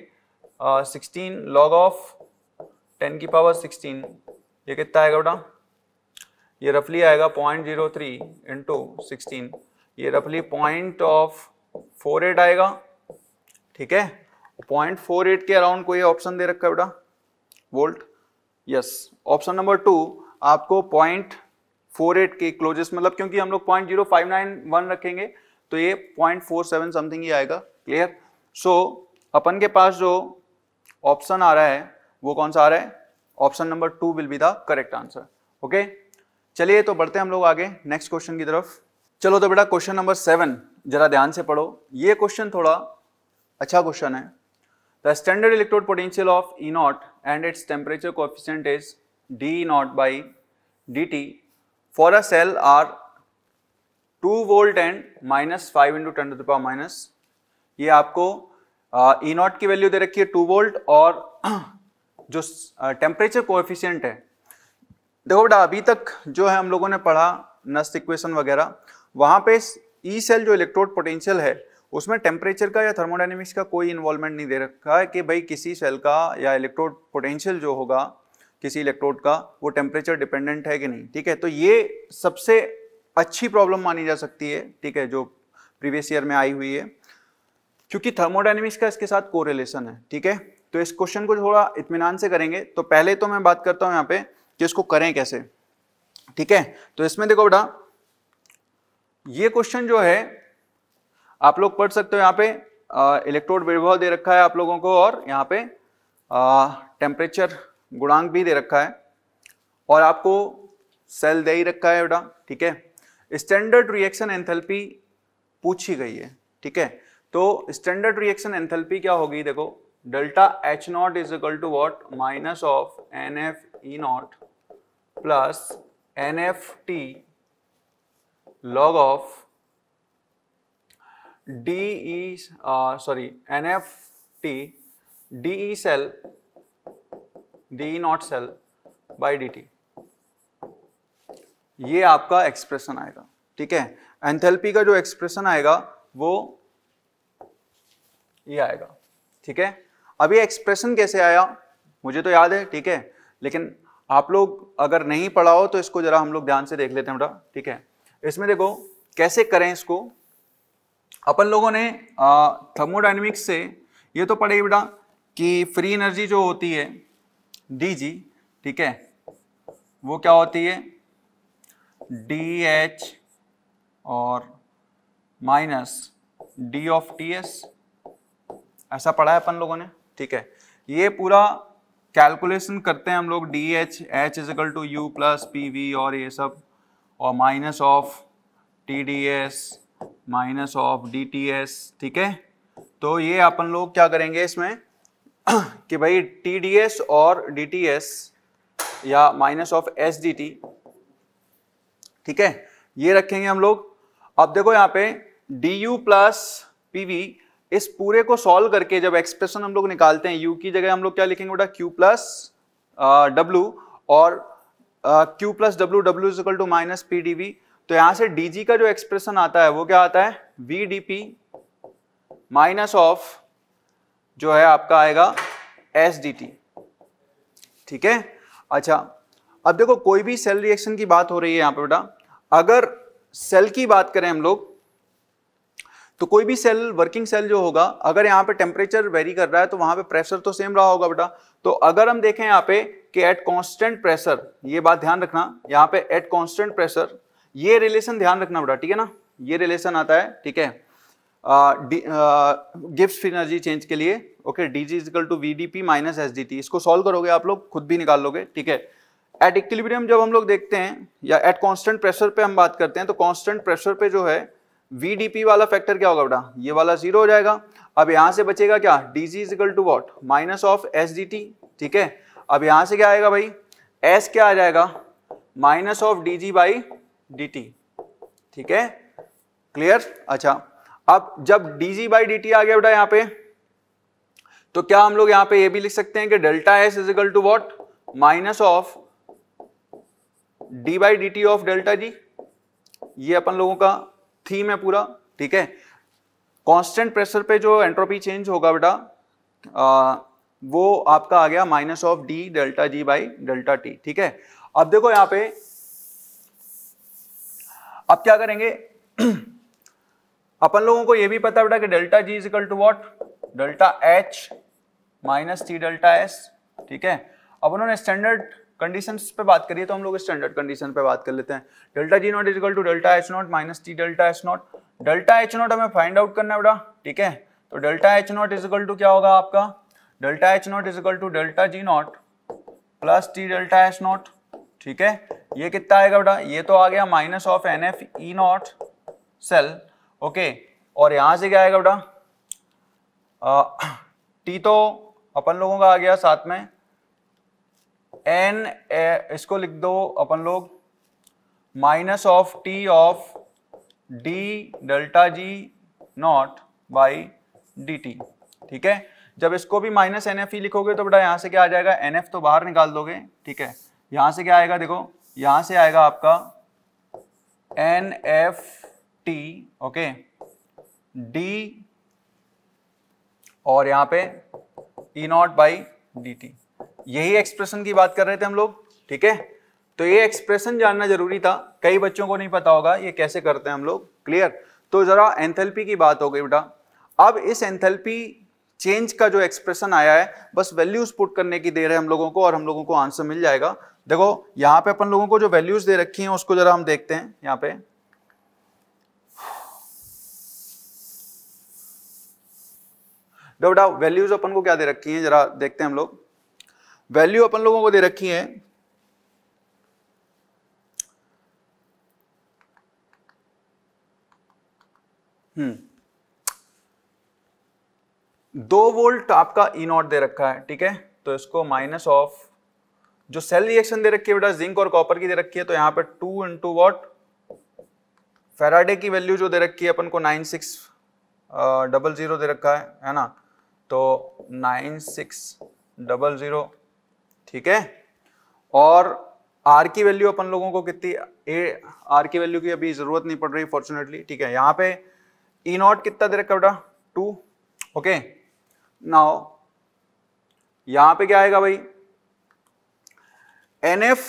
सिक्सटीन लॉग ऑफ टेन की पावर सिक्सटीन ये कितना आएगा बेटा ये रफली आएगा point zero three into sixteen ये रफली पॉइंट ऑफ फोर एट आएगा ठीक है पॉइंट फोर एट के अराउंड कोई ऑप्शन दे रखा है बेटा volt yes option number two आपको पॉइंट फोर एट के क्लोजेस्ट मतलब क्योंकि हम लोग point zero five nine one रखेंगे तो ये पॉइंट फोर सेवन समथिंग ही आएगा क्लियर सो so, अपन के पास जो ऑप्शन आ रहा है वो कौन सा आ रहा है option number two will be the correct answer okay चलिए तो बढ़ते हैं हम लोग आगे नेक्स्ट क्वेश्चन की तरफ चलो तो बेटा क्वेश्चन नंबर सेवन जरा ध्यान से पढ़ो ये क्वेश्चन थोड़ा अच्छा क्वेश्चन है the standard electrode potential of E naught and its temperature coefficient is D naught by D T for a cell are two volt and minus five into ten to minus ये आपको ई uh, नॉट की वैल्यू दे रखी है टू वोल्ट और जो टेम्परेचर uh, कोएफिशिएंट है देखो बेटा अभी तक जो है हम लोगों ने पढ़ा नस्ट इक्वेशन वगैरह वहाँ पे ई e सेल जो इलेक्ट्रोड पोटेंशियल है उसमें टेम्परेचर का या थर्मोडाइनमिक्स का कोई इन्वॉल्वमेंट नहीं दे रखा है कि भाई किसी सेल का या इलेक्ट्रोड पोटेंशियल जो होगा किसी इलेक्ट्रोड का वो टेम्परेचर डिपेंडेंट है कि नहीं ठीक है तो ये सबसे अच्छी प्रॉब्लम मानी जा सकती है ठीक है जो प्रीवियस ईयर में आई हुई है क्योंकि थर्मोडाइनमिक्स का इसके साथ कोरिलेशन है ठीक है तो इस क्वेश्चन को थोड़ा इतमान से करेंगे तो पहले तो मैं बात करता हूँ यहाँ पे कि इसको करें कैसे ठीक है तो इसमें देखो बेटा ये क्वेश्चन जो है आप लोग पढ़ सकते हो यहाँ पे इलेक्ट्रोड विभव दे रखा है आप लोगों को और यहाँ पे टेम्परेचर गुणांक भी दे रखा है और आपको सेल दे ही रखा है बेटा ठीक है स्टैंडर्ड रिएक्शन एंथैल्पी पूछी गई है ठीक है तो स्टैंडर्ड रिएक्शन एंथैल्पी क्या होगी देखो delta H naught is equal to what minus of N F E naught plus N F T log of e uh, sorry d e cell e not cell by t ये आपका एक्सप्रेशन आएगा ठीक है एंथेल्पी का जो एक्सप्रेशन आएगा वो ये आएगा ठीक है अब ये एक्सप्रेशन कैसे आया मुझे तो याद है ठीक है लेकिन आप लोग अगर नहीं पढ़ाओ तो इसको जरा हम लोग ध्यान से देख लेते हैं बेटा ठीक है इसमें देखो कैसे करें इसको अपन लोगों ने थर्मोडाइनमिक्स से ये तो पढ़े बेटा कि फ्री एनर्जी जो होती है डी जी ठीक है वो क्या होती है डी एच और minus D of T S ऐसा पढ़ा है अपन लोगों ने ठीक है ये पूरा कैलकुलेशन करते हैं हम लोग D H H is equal to U plus P V और ये सब और minus of T D S minus of D T S ठीक है तो ये अपन लोग क्या करेंगे इसमें कि भाई टी डी एस और डी टी एस या minus of S D T ठीक है ये रखेंगे हम लोग अब देखो यहाँ पे D U plus P V इस पूरे को सॉल्व करके जब एक्सप्रेशन हम लोग निकालते हैं u की जगह हम लोग क्या लिखेंगे बेटा q प्लस डब्ल्यू और Q plus W W is equal to minus P D V तो यहां से डी जी का जो एक्सप्रेशन आता है वो क्या आता है V D P minus of जो है आपका आएगा एस डी टी ठीक है अच्छा अब देखो कोई भी सेल रिएक्शन की बात हो रही है यहां पे बेटा अगर सेल की बात करें हम लोग तो कोई भी सेल वर्किंग सेल जो होगा अगर यहाँ पे टेम्परेचर वेरी कर रहा है तो वहां पे प्रेशर तो सेम रहा होगा बेटा तो अगर हम देखें यहाँ पे कि एट कांस्टेंट प्रेशर ये बात ध्यान रखना यहाँ पे एट कांस्टेंट प्रेशर ये रिलेशन ध्यान रखना बेटा ठीक है ना ये रिलेशन आता है ठीक है गिफ्ट एनर्जी चेंज के लिए okay D G is equal to V D P minus S D T इसको सॉल्व करोगे आप लोग खुद भी निकाल लोगे ठीक है एट इक्विलिब्रियम जब हम लोग देखते हैं या एट कांस्टेंट प्रेशर पे हम बात करते हैं तो कांस्टेंट प्रेशर पे जो है वीडीपी वाला फैक्टर क्या होगा बेटा ये वाला जीरो हो जाएगा अब यहां से बचेगा क्या DG is equal to what minus of S D T ठीक है अब यहां से क्या आएगा भाई एस क्या आ जाएगा minus of D G by D T ठीक है क्लियर अच्छा अब जब D G by D T आ गया बेटा यहां पे तो क्या हम लोग यहां पे ये भी लिख सकते हैं कि delta S is equal to what minus of D by D T of delta G ये अपन लोगों का थीम है पूरा ठीक है कांस्टेंट प्रेशर पे जो एंट्रोपी चेंज होगा बेटा वो आपका आ गया minus of D delta G by delta T ठीक है अब देखो यहां पे अब क्या करेंगे अपन लोगों को ये भी पता बेटा कि delta G is equal to what delta H minus T delta S ठीक है अब उन्होंने स्टैंडर्ड कंडीशन पे बात करिए तो हम लोग स्टैंडर्ड कंडीशन पे बात कर लेते हैं delta G not is equal to delta H naught minus T delta H naught delta H naught हमें फाइंड आउट करना है बेटा ठीक है तो delta H naught is equal to क्या होगा आपका delta H naught is equal to delta G naught plus T delta H naught ठीक है ये कितना आएगा बेटा ये तो आ गया minus of N F E not cell okay और यहां से क्या आएगा बेटा टी तो अपन लोगों का आ गया साथ में एन इसको लिख दो अपन लोग minus of T of D delta G naught by D T ठीक है जब इसको भी माइनस एन एफ ई लिखोगे तो बेटा यहां से क्या आ जाएगा एन एफ तो बाहर निकाल दोगे ठीक है यहां से क्या आएगा देखो यहां से आएगा आपका N F T okay D और यहां पे E e naught by D T यही एक्सप्रेशन की बात कर रहे थे हम लोग ठीक है तो ये एक्सप्रेशन जानना जरूरी था कई बच्चों को नहीं पता होगा ये कैसे करते हैं हम लोग क्लियर तो जरा एंथेल्पी की बात हो गई बेटा अब इस एंथेल्पी चेंज का जो एक्सप्रेशन आया है बस वैल्यूज पुट करने की रहे हैं हम लोगों को और हम लोगों को आंसर मिल जाएगा देखो यहां पे अपन लोगों को जो वैल्यूज दे रखी हैं उसको जरा हम देखते हैं यहाँ पे बेटा वैल्यूज अपन को क्या दे रखी हैं जरा देखते हैं हम लोग वैल्यू अपन लोगों को दे रखी है हम्म। दो वोल्ट आपका ई नॉट दे रखा है ठीक है तो इसको माइनस ऑफ जो सेल रिएक्शन दे रखी है बेटा जिंक और कॉपर की दे रखी है तो यहां पे टू इंटू वॉट फेराडे की वैल्यू जो दे रखी है अपन को नाइन सिक्स डबल जीरो दे रखा है है ना तो नाइन सिक्स डबल जीरो ठीक है और आर की वैल्यू अपन लोगों को कितनी ए आर की वैल्यू की अभी जरूरत नहीं पड़ रही फॉर्चुनेटली ठीक है यहाँ पे ई e नॉट कितना दे रखा बेटा टू ओके नाउ यहां पे क्या आएगा भाई एन एफ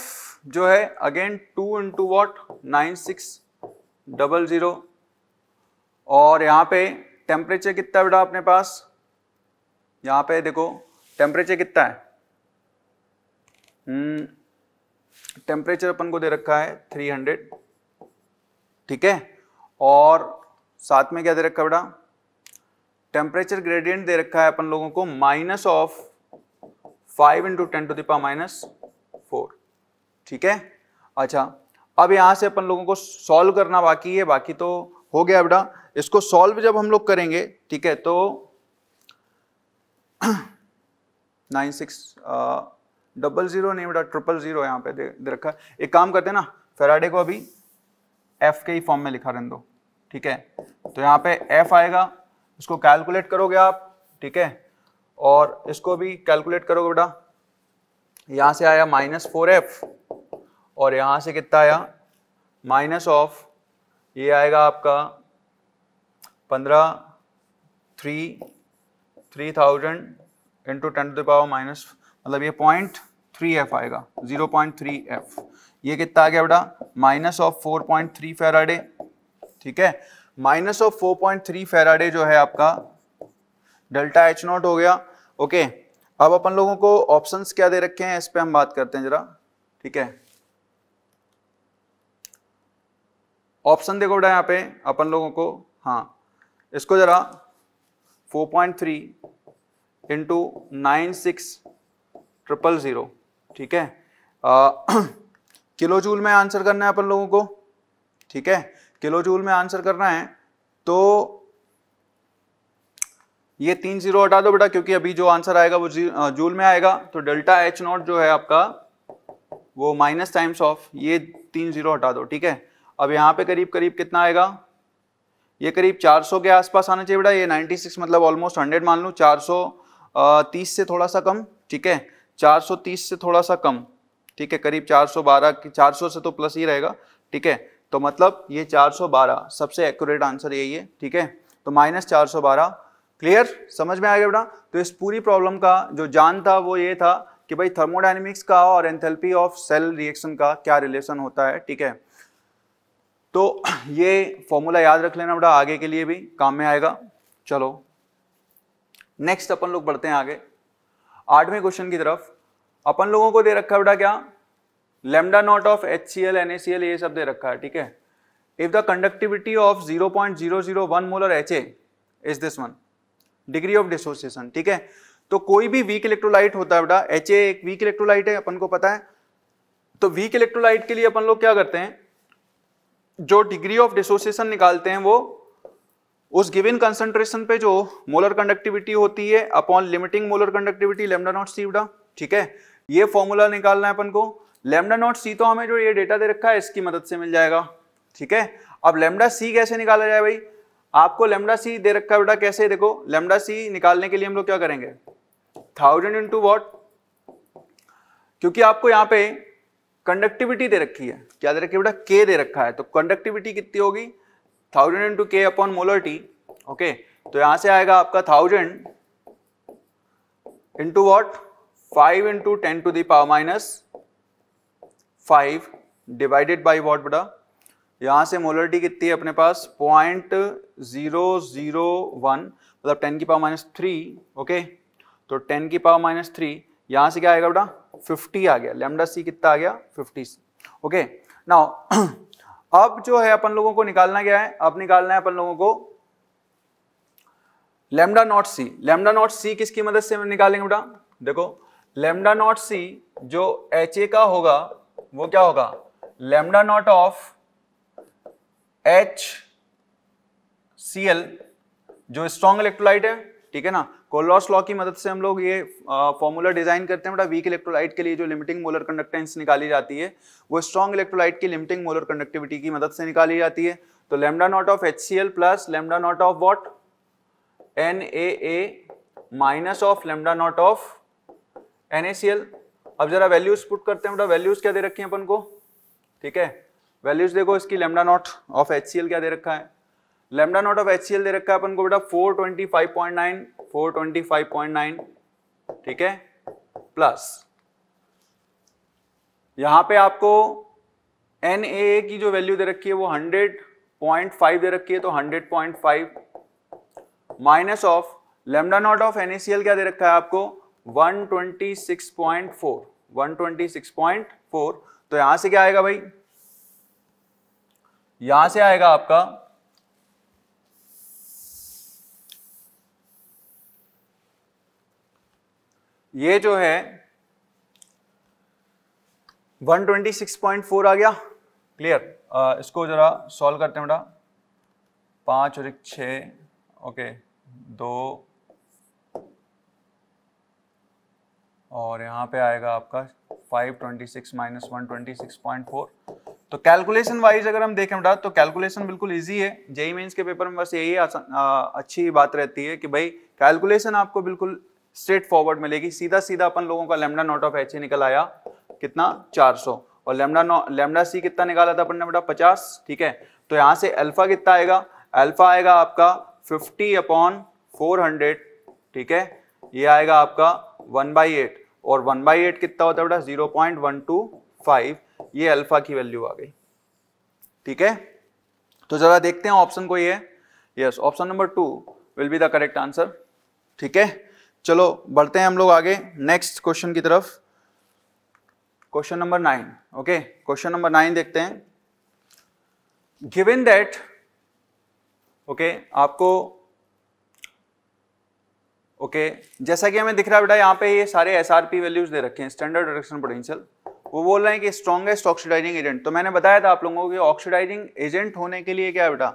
जो है again two into what nine six double zero और यहां पे टेम्परेचर कितना बेटा अपने पास यहां पे देखो टेम्परेचर कितना है टेम्परेचर हम्म, अपन को दे रखा है 300 ठीक है और साथ में क्या दे रखा बेटा टेम्परेचर ग्रेडियंट दे रखा है अपन लोगों को minus of five into ten to the power minus four ठीक है अच्छा अब यहां से अपन लोगों को सॉल्व करना बाकी है बाकी तो हो गया बेटा इसको सॉल्व जब हम लोग करेंगे ठीक है तो नाइन सिक्स डबल जीरो नहीं बेटा ट्रिपल जीरो यहाँ पे दे, दे रखा है एक काम करते ना फेराडे को अभी एफ के ही फॉर्म में लिखा रहने दो ठीक है तो यहाँ पे एफ आएगा इसको कैलकुलेट करोगे आप ठीक है और इसको भी कैलकुलेट करोगे बेटा यहाँ से आया माइनस फोर एफ और यहाँ से कितना आया माइनस ऑफ ये आएगा आपका पंद्रह three three thousand into ten to power minus मतलब ये पॉइंट थ्री एफ आएगा जीरो पॉइंट थ्री एफ ये कितना आ गया बेटा minus of four point three Faraday ठीक है minus of four point three Faraday जो है आपका डेल्टा एच नॉट हो गया ओके अब अपन लोगों को ऑप्शंस क्या दे रखे हैं इस पर हम बात करते हैं जरा ठीक है ऑप्शन देखो बेटा यहाँ पे अपन लोगों को हाँ इसको जरा 4.3 point three into triple zero ठीक है किलो जूल में आंसर करना है अपन लोगों को ठीक है किलो जूल में आंसर करना है तो ये तीन जीरो हटा दो बेटा क्योंकि अभी जो आंसर आएगा वो जूल में आएगा तो डेल्टा एच नॉट जो है आपका वो माइनस टाइम्स ऑफ ये तीन जीरो हटा दो ठीक है अब यहाँ पे करीब करीब कितना आएगा ये करीब 400 के आसपास आना चाहिए बेटा ये 96 मतलब ऑलमोस्ट 100 मान लूँ 430 से थोड़ा सा कम ठीक है 430 से थोड़ा सा कम ठीक है करीब 412 की 400 से तो प्लस ही रहेगा ठीक है तो मतलब ये 412 सबसे एक्यूरेट आंसर यही है ठीक है तो माइनस चार क्लियर समझ में आ गया बेटा तो इस पूरी प्रॉब्लम का जो जान था वो ये था कि भाई थर्मोडाइनमिक्स का और एंथेल्पी ऑफ सेल रिएक्शन का क्या रिलेशन होता है ठीक है तो ये फॉर्मूला याद रख लेना बेटा आगे के लिए भी काम में आएगा चलो नेक्स्ट अपन लोग बढ़ते हैं आगे आठवें क्वेश्चन की तरफ अपन लोगों को दे रखा है बेटा क्या lambda naught of H C L N A C L ये सब दे रखा है ठीक है if the conductivity of zero point zero zero one molar H A is this one degree of dissociation ठीक है तो कोई भी वीक इलेक्ट्रोलाइट होता है बेटा एच ए एक वीक इलेक्ट्रोलाइट है अपन को पता है तो वीक इलेक्ट्रोलाइट के लिए अपन लोग क्या करते हैं जो डिग्री ऑफ डिसोसिएशन निकालते हैं वो उस गिवन कंसंट्रेशन पे जो मोलर कंडक्टिविटी होती है upon limiting molar conductivity lambda naught सीवडा ठीक है ये फॉर्मूला निकालना है अपन को लेमडा नॉट सी तो हमें जो ये डेटा दे रखा है इसकी मदद से मिल जाएगा ठीक है अब लेमडा सी कैसे निकाला जाए भाई आपको लेमडा सी दे रखा है बेटा कैसे देखो लेमडा सी निकालने के लिए हम लोग क्या करेंगे थाउजेंड इंटू वॉट क्योंकि आपको यहाँ पे कंडक्टिविटी दे रखी है क्या दे रखी है बेटा के दे रखा है तो कंडक्टिविटी कितनी होगी thousand into K upon molarity okay तो यहां से आएगा आपका thousand into what five into ten to the power minus five divided by what बेटा यहां से टी कितनी है अपने पास पॉइंट जीरो जीरो वन मतलब टेन की पावर माइनस थ्री ओके तो टेन की पावर माइनस थ्री यहां से क्या आएगा बेटा फिफ्टी आ गया लेमडा सी कितना आ गया फिफ्टी ओके नाउ अब जो है अपन लोगों को निकालना क्या है अब निकालना है अपन लोगों को lambda naught C lambda naught C किसकी मदद से निकालेंगे बेटा देखो लेमडा नॉट सी जो एच ए का होगा वो क्या होगा lambda naught of H C L जो स्ट्रॉन्ग इलेक्ट्रोलाइट है ठीक है ना कोलॉस लॉ की मदद से हम लोग ये फॉर्मूला डिजाइन करते हैं बेटा वीक इलेक्ट्रोलाइट के लिए जो लिमिटिंग मोलर कंडक्टेंस निकाली जाती है वो स्ट्रॉन्ग इलेक्ट्रोलाइट की लिमिटिंग मोलर कंडक्टिविटी की मदद से निकाली जाती है तो lambda naught of H C L plus lambda naught of what N A A minus of lambda naught of N A C L अब जरा वैल्यूज पुट करते हैं बेटा वैल्यूज क्या दे रखी है अपन को ठीक है वैल्यूज देखो इसकी lambda naught of H C L क्या दे रखा है lambda naught of H C L दे रखा है अपन को बेटा 425.9 425.9 ठीक है प्लस यहां पे आपको एन की जो वैल्यू दे रखी है वो 100.5 दे रखी है तो 100.5 minus of lambda naught of N क्या दे रखा है आपको 126.4 126.4 तो यहां से क्या आएगा भाई यहां से आएगा आपका ये जो है 126.4 आ गया क्लियर इसको जरा सॉल्व करते हैं बेटा पांच और एक छे ओके दो और यहां पे आएगा आपका 526 माइनस 126.4 तो कैलकुलेशन वाइज अगर हम देखें बेटा तो कैलकुलेशन बिल्कुल इजी है जेई मेंस e e के पेपर में बस यही अच्छी बात रहती है कि भाई कैलकुलेशन आपको बिल्कुल स्ट्रेट फॉरवर्ड मिलेगी सीधा सीधा अपन लोगों का lambda naught of H A निकल आया कितना 400 और लेमडा नॉ लेमडा सी कितना निकाला था अपन ने बेटा 50 ठीक है तो यहाँ से अल्फा कितना आएगा अल्फा आएगा आपका 50 अपॉन 400 ठीक है ये आएगा आपका 1 बाई एट और 1 बाई एट कितना होता है बेटा 0.125 ये अल्फा की वैल्यू आ गई ठीक है तो जरा देखते हैं ऑप्शन को ये yes option number two will be the correct answer ठीक है चलो बढ़ते हैं हम लोग आगे नेक्स्ट क्वेश्चन की तरफ question number nine okay question number nine देखते हैं गिवन दैट ओके आपको ओके okay, जैसा कि हमें दिख रहा है बेटा यहाँ पे ये सारे एस आर पी वैल्यूज दे रखे हैं स्टैंडर्ड रिडक्शन पोटेंशियल वो बोल रहे हैं कि स्ट्रॉन्गेस्ट ऑक्सीडाइजिंग एजेंट तो मैंने बताया था आप लोगों को कि ऑक्सीडाइजिंग एजेंट होने के लिए क्या बेटा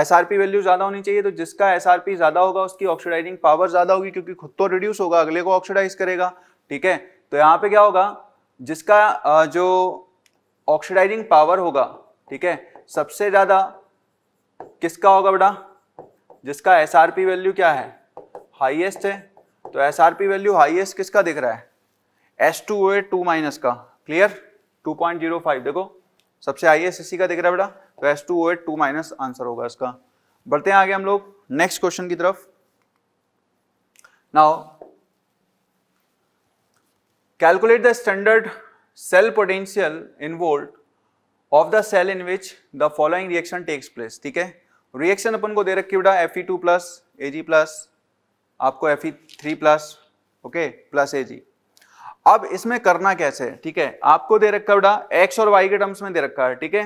एस वैल्यू ज़्यादा होनी चाहिए तो जिसका एस ज़्यादा होगा उसकी ऑक्सीडाइजिंग पावर ज़्यादा होगी क्योंकि खुद तो रिड्यूस होगा अगले को ऑक्सीडाइज करेगा ठीक है तो यहाँ पे क्या होगा जिसका जो ऑक्सीडाइजिंग पावर होगा ठीक है सबसे ज़्यादा किसका होगा बेटा जिसका एस वैल्यू क्या है हाइएस्ट है तो एस वैल्यू हाइएस्ट किसका दिख रहा है S two O two minus का क्लियर 2.05 देखो सबसे हाइएस्ट इसी का दिख रहा है बेटा तो S two O eight two minus answer होगा इसका बढ़ते हैं आगे हम लोग नेक्स्ट क्वेश्चन की तरफ now calculate the standard cell potential volt of the cell in which the following reaction takes place ठीक है रिएक्शन अपन को दे रखी बेटा F E two plus A G plus आपको F E three plus okay plus A G अब इसमें करना कैसे ठीक है आपको दे रखा बेटा एक्स और वाई के टर्म्स में दे रखा है ठीक है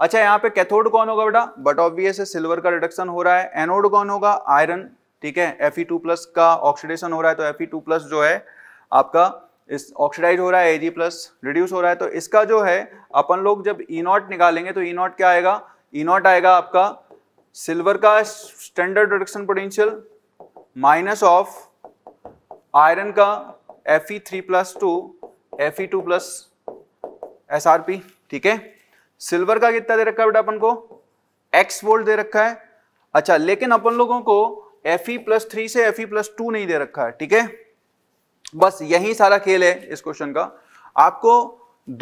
अच्छा यहाँ पे कैथोड कौन होगा बेटा बट ऑब्वियस है सिल्वर का रिडक्शन हो रहा है एनोड कौन होगा आयरन ठीक है एफ प्लस का ऑक्सीडेशन हो रहा है तो एफ जो है आपका इस ऑक्सीडाइज हो रहा है एजी प्लस रिड्यूस हो रहा है तो इसका जो है अपन लोग जब ई e नॉट निकालेंगे तो ई e नॉट क्या आएगा ई e नॉट आएगा आपका सिल्वर का standard reduction potential minus of iron का F E three plus to F E two plus S R P ठीक है सिल्वर का कितना दे रखा है बेटा अपन को एक्स वोल्ट दे रखा है अच्छा लेकिन अपन लोगों को एफ ई प्लस थ्री से एफ ई प्लस टू नहीं दे रखा है ठीक है बस यही सारा खेल है इस क्वेश्चन का आपको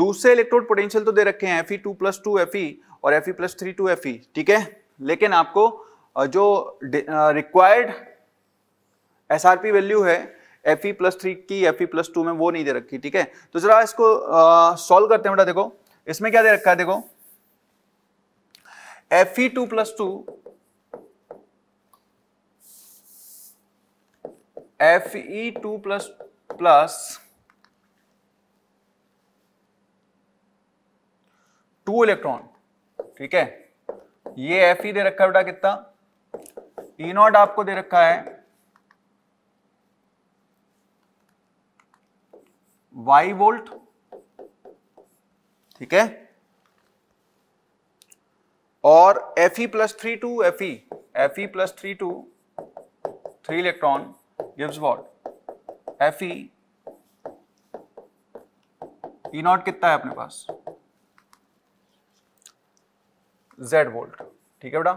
दूसरे इलेक्ट्रोड पोटेंशियल तो दे रखे हैं F E two plus to F E और F E plus three to F E ठीक है लेकिन आपको जो required S R P value है एफ ई प्लस थ्री की एफ ई प्लस टू में वो नहीं दे रखी ठीक है तो जरा इसको सॉल्व करते हैं बेटा देखो इसमें क्या दे रखा है देखो F E two plus to F E two plus plus two electron ठीक है ये एफ ई दे रखा है बेटा कितना ई e नॉट आपको दे रखा है वाई वोल्ट ठीक है और Fe E plus three to F E F E plus three to three electron gives what F E naught कितना है अपने पास Z वोल्ट ठीक है बेटा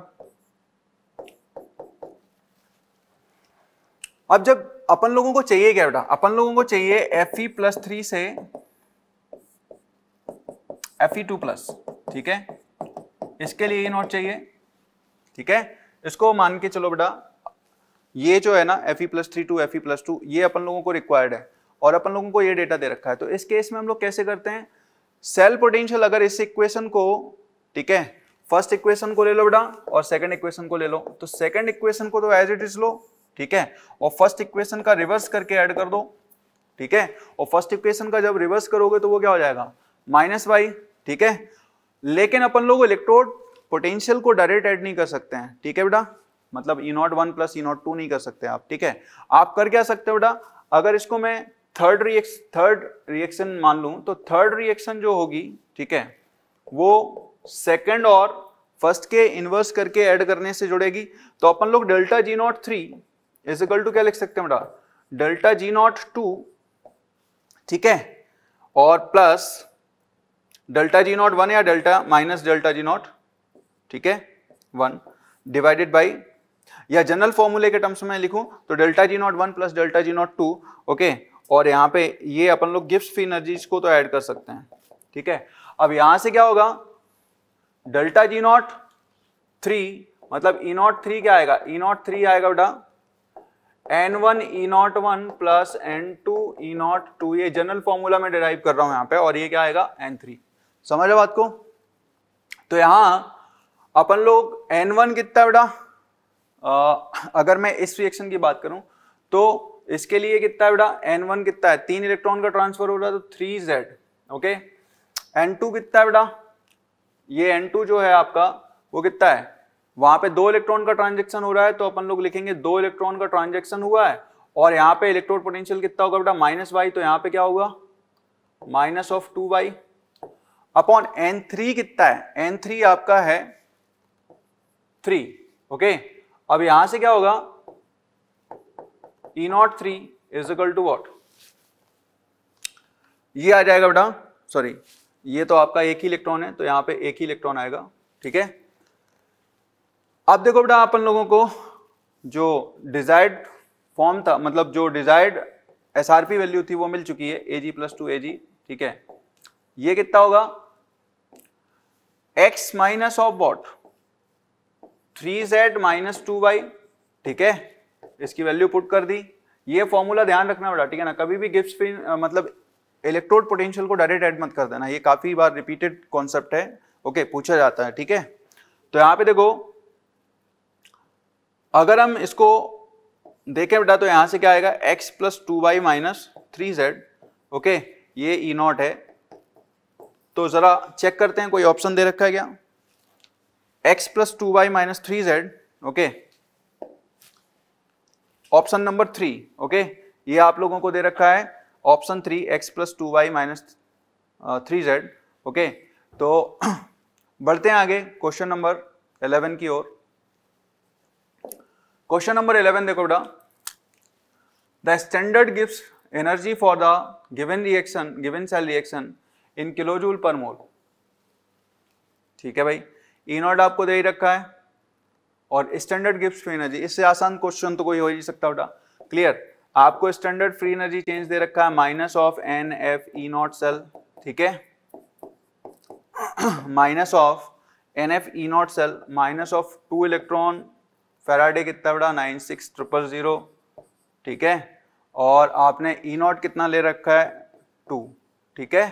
अब जब अपन लोगों को चाहिए क्या बेटा अपन लोगों को चाहिए Fe ई प्लस थ्री से एफ ई टू प्लस ठीक है इसके लिए ये नोट चाहिए ठीक है इसको मान के चलो बेटा ये जो है ना F E plus three to F E plus two ये अपन लोगों को रिक्वायर्ड है और अपन लोगों को ये डेटा दे रखा है तो इस केस में हम लोग कैसे करते हैं सेल पोटेंशियल अगर इस इक्वेशन को ठीक है फर्स्ट इक्वेशन को ले लो बेटा और सेकंड इक्वेशन को ले लो तो सेकंड इक्वेशन को तो एज इट इज लो ठीक है और फर्स्ट इक्वेशन का रिवर्स करके ऐड कर दो ठीक है और फर्स्ट इक्वेशन का जब रिवर्स करोगे तो वो क्या हो जाएगा माइनस वाई ठीक है लेकिन अपन लोग इलेक्ट्रोड पोटेंशियल को डायरेक्ट ऐड नहीं कर सकते हैं ठीक है बेटा मतलब E naught one plus E naught two नहीं कर सकते आप ठीक है आप कर क्या सकते हो बेटा अगर इसको मैं थर्ड रिएक्स थर्ड रिएक्शन मान लू तो थर्ड रिएक्शन जो होगी ठीक है वो सेकंड और फर्स्ट के इन्वर्स करके ऐड करने से जुड़ेगी तो अपन लोग delta G naught three is equal to क्या लिख सकते हैं बेटा डेल्टा जी नॉट टू ठीक है और plus delta G naught one या delta minus delta G not ठीक है वन डिवाइडेड बाई या जनरल फॉर्मूले के टर्म्स में लिखूं तो delta G naught one plus delta G naught two okay और यहाँ पे ये अपन लोग गिफ्ट फ्री एनर्जीज को तो ऐड कर सकते हैं ठीक है अब यहां से क्या होगा डेल्टा जी नॉट थ्री मतलब ई नॉट थ्री क्या आएगा ई नॉट थ्री आएगा बेटा N one E naught one plus N two E naught two ये जनरल फॉर्मूला में डिराइव कर रहा हूं यहां पे और ये क्या आएगा एन थ्री समझ बात को तो यहां अपन लोग एन वन कितना बेटा अगर मैं इस रिएक्शन की बात करूं तो इसके लिए कितना बेटा एन वन कितना है तीन इलेक्ट्रॉन का ट्रांसफर हो रहा है तो three Z okay N two कितना बेटा ये एन टू जो है आपका वो कितना है वहां पे दो इलेक्ट्रॉन का ट्रांजेक्शन हो रहा है तो अपन लोग लिखेंगे दो इलेक्ट्रॉन का ट्रांजेक्शन हुआ है और यहाँ पे इलेक्ट्रॉन पोटेंशियल कितना होगा बेटा माइनस वाई तो यहाँ पे क्या होगा minus of two Y upon N three कितना है एन थ्री आपका है थ्री ओके अब यहां से क्या होगा E naught three is equal to what ये आ जाएगा बेटा सॉरी ये तो आपका एक ही इलेक्ट्रॉन है तो यहां पे एक ही इलेक्ट्रॉन आएगा ठीक है अब देखो बेटा अपन लोगों को जो डिजायर्ड फॉर्म था मतलब जो डिजायर्ड एस वैल्यू थी वो मिल चुकी है A G plus two A जी ठीक है ये कितना होगा X minus of what three Z minus two Y ठीक है इसकी वैल्यू पुट कर दी ये फॉर्मूला ध्यान रखना बेटा ठीक है ना कभी भी गिफ्ट मतलब इलेक्ट्रोड पोटेंशियल को डायरेक्ट एड मत कर देना ये काफी बार रिपीटेड कॉन्सेप्ट है ओके पूछा जाता है ठीक है तो यहां पे देखो अगर हम इसको देखें बेटा तो यहां से क्या आएगा x plus two Y minus three Z okay ये ई e नॉट है तो ज़रा चेक करते हैं कोई ऑप्शन दे रखा है क्या X plus two Y minus three Z okay option number three okay ये आप लोगों को दे रखा है option three X plus two Y minus three Z okay तो बढ़ते हैं आगे क्वेश्चन नंबर इलेवन की ओर क्वेश्चन नंबर इलेवन देखो बेटा द स्टैंडर्ड गिव्स energy for the given reaction given cell reaction in kilojoule per mole ठीक है भाई ई नॉट आपको दे ही रखा है और स्टैंडर्ड गिफ्ट फ्री एनर्जी इससे आसान क्वेश्चन तो कोई हो ही सकता होगा क्लियर आपको स्टैंडर्ड फ्री एनर्जी चेंज दे रखा है minus of N F E not cell ठीक है minus of N F E not cell minus of two electron Faraday कितना बड़ा नाइन सिक्स ट्रिपल जीरो ठीक है और आपने ई नॉट कितना ले रखा है टू ठीक है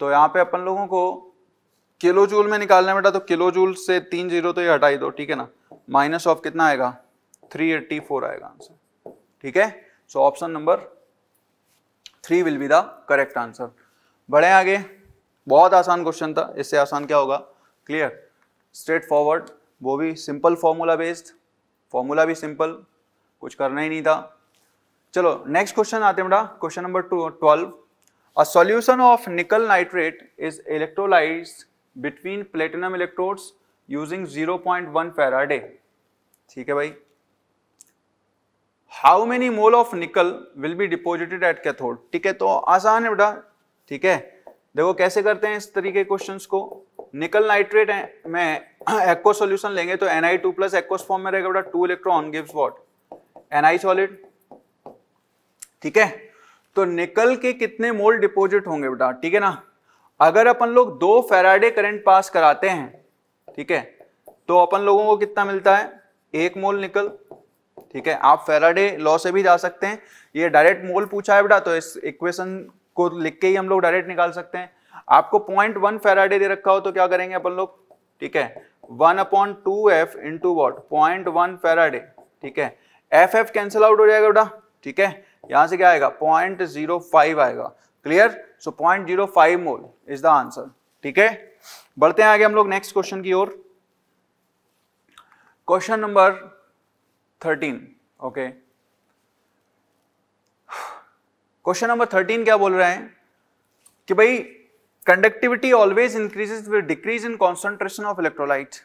तो यहाँ पे अपन लोगों को किलो जूल में निकालना बेटा तो किलो जूल से तीन जीरो तो ये हटाई दो ठीक है ना माइनस ऑफ कितना आएगा 384 आएगा आंसर ठीक है so option number three will be the correct answer बढ़े आगे बहुत आसान क्वेश्चन था इससे आसान क्या होगा क्लियर स्ट्रेट फॉरवर्ड वो भी सिंपल फॉर्मूला बेस्ड फॉर्मूला भी सिंपल कुछ करना ही नहीं था चलो नेक्स्ट क्वेश्चन आते हैं बेटा question number two twelve A solution of nickel nitrate is electrolyzed between platinum electrodes using 0.1 Faraday. ठीक है भाई how many mole of nickel will be deposited at cathode ठीक है तो आसान है बेटा ठीक है देखो कैसे करते हैं इस तरीके क्वेश्चंस को निकल नाइट्रेट में एक्व सॉल्यूशन लेंगे तो N I two plus aqueous form में रहेगा बेटा two electron gives what I solid ठीक है तो निकल के कितने मोल डिपॉजिट होंगे बेटा ठीक है ना अगर अपन लोग दो फेराडे करंट पास कराते हैं ठीक है तो अपन लोगों को कितना मिलता है एक मोल निकल ठीक है आप फेराडे लॉ से भी जा सकते हैं ये डायरेक्ट मोल पूछा है बेटा तो इस इक्वेशन को लिख के ही हम लोग डायरेक्ट निकाल सकते हैं आपको पॉइंट वन फेराडे दे रखा हो तो क्या करेंगे अपन लोग ठीक है one upon two F into what point one Faraday ठीक है एफ एफ कैंसिल आउट हो जाएगा बेटा ठीक है यहां से क्या आएगा पॉइंट जीरो फाइव आएगा clear so point zero five mole is the answer ठीक है बढ़ते हैं आगे हम लोग नेक्स्ट क्वेश्चन की ओर question number thirteen okay question number thirteen क्या बोल रहे हैं कि भाई conductivity always increases with decrease in concentration of electrolyte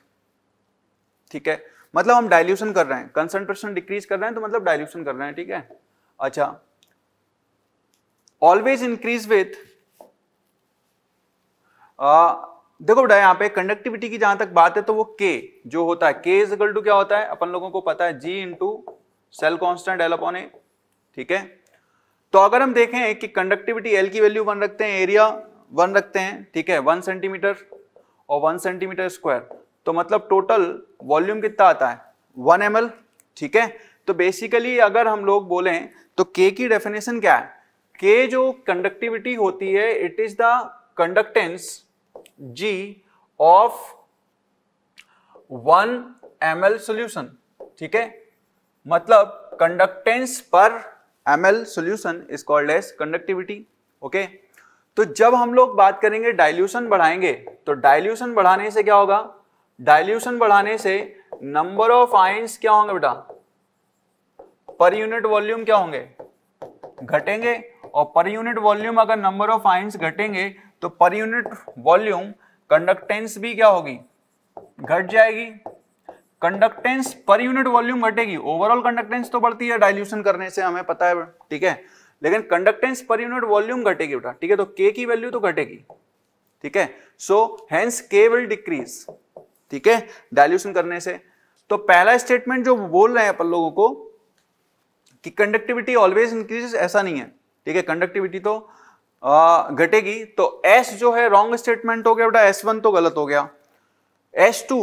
ठीक है मतलब हम डायल्यूशन कर रहे हैं कंसंट्रेशन डिक्रीज कर रहे हैं तो मतलब डायल्यूशन कर रहे हैं ठीक है अच्छा ऑलवेज इंक्रीज विथ देखो बेटा यहां पे कंडक्टिविटी की जहां तक बात है तो वो के जो होता है के इज टू क्या होता है अपन लोगों को पता है इन into cell constant L upon A ठीक है तो अगर हम देखें कि कंडक्टिविटी एल की वैल्यू वन रखते हैं एरिया वन रखते हैं ठीक है वन सेंटीमीटर और वन सेंटीमीटर स्क्वायर तो मतलब टोटल वॉल्यूम कितना आता है वन एम ठीक है तो बेसिकली अगर हम लोग बोलें तो के की डेफिनेशन क्या है के जो कंडक्टिविटी होती है it is the conductance G of one M L solution ठीक है मतलब conductance per M L solution is called as conductivity okay तो जब हम लोग बात करेंगे डाइल्यूशन बढ़ाएंगे तो डाइल्यूशन बढ़ाने से क्या होगा डाइल्यूशन बढ़ाने से नंबर ऑफ आइंस क्या होंगे बेटा पर यूनिट वॉल्यूम क्या होंगे घटेंगे और पर यूनिट वॉल्यूम अगर नंबर ऑफ आइंस घटेंगे तो पर यूनिट वॉल्यूम कंडक्टेंस भी क्या होगी घट जाएगी कंडक्टेंस पर यूनिट वॉल्यूम घटेगी ओवरऑल कंडक्टेंस तो बढ़ती है डाइल्यूशन करने से हमें पता है ठीक है लेकिन कंडक्टेंस पर यूनिट वॉल्यूम घटेगी बेटा ठीक है तो के की वैल्यू तो घटेगी ठीक है so hence K will decrease ठीक है डाइल्यूशन करने से तो पहला स्टेटमेंट जो बोल रहे हैं अपन लोगों को कि कंडक्टिविटी ऑलवेज इंक्रीजेस ऐसा नहीं है ठीक है कंडक्टिविटी तो आ, घटेगी तो एस जो है रॉन्ग स्टेटमेंट हो गया बेटा एस वन तो गलत हो गया S two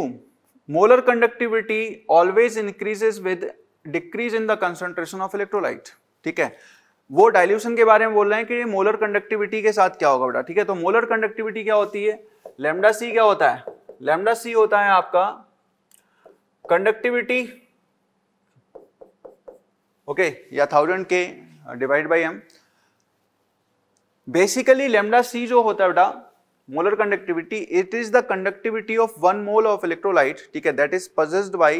molar conductivity always increases with decrease in the concentration of electrolyte ठीक है वो डाइल्यूशन के बारे में बोल रहे हैं कि मोलर कंडक्टिविटी के साथ क्या होगा बेटा ठीक है तो मोलर कंडक्टिविटी क्या होती है लेमडा सी क्या होता है लेमडा सी होता है आपका कंडक्टिविटी ओके या thousand K divide by M basically lambda C जो होता है बेटा molar conductivity it is the conductivity of one mole of electrolyte ठीक है दैट इज पजेस्ड बाई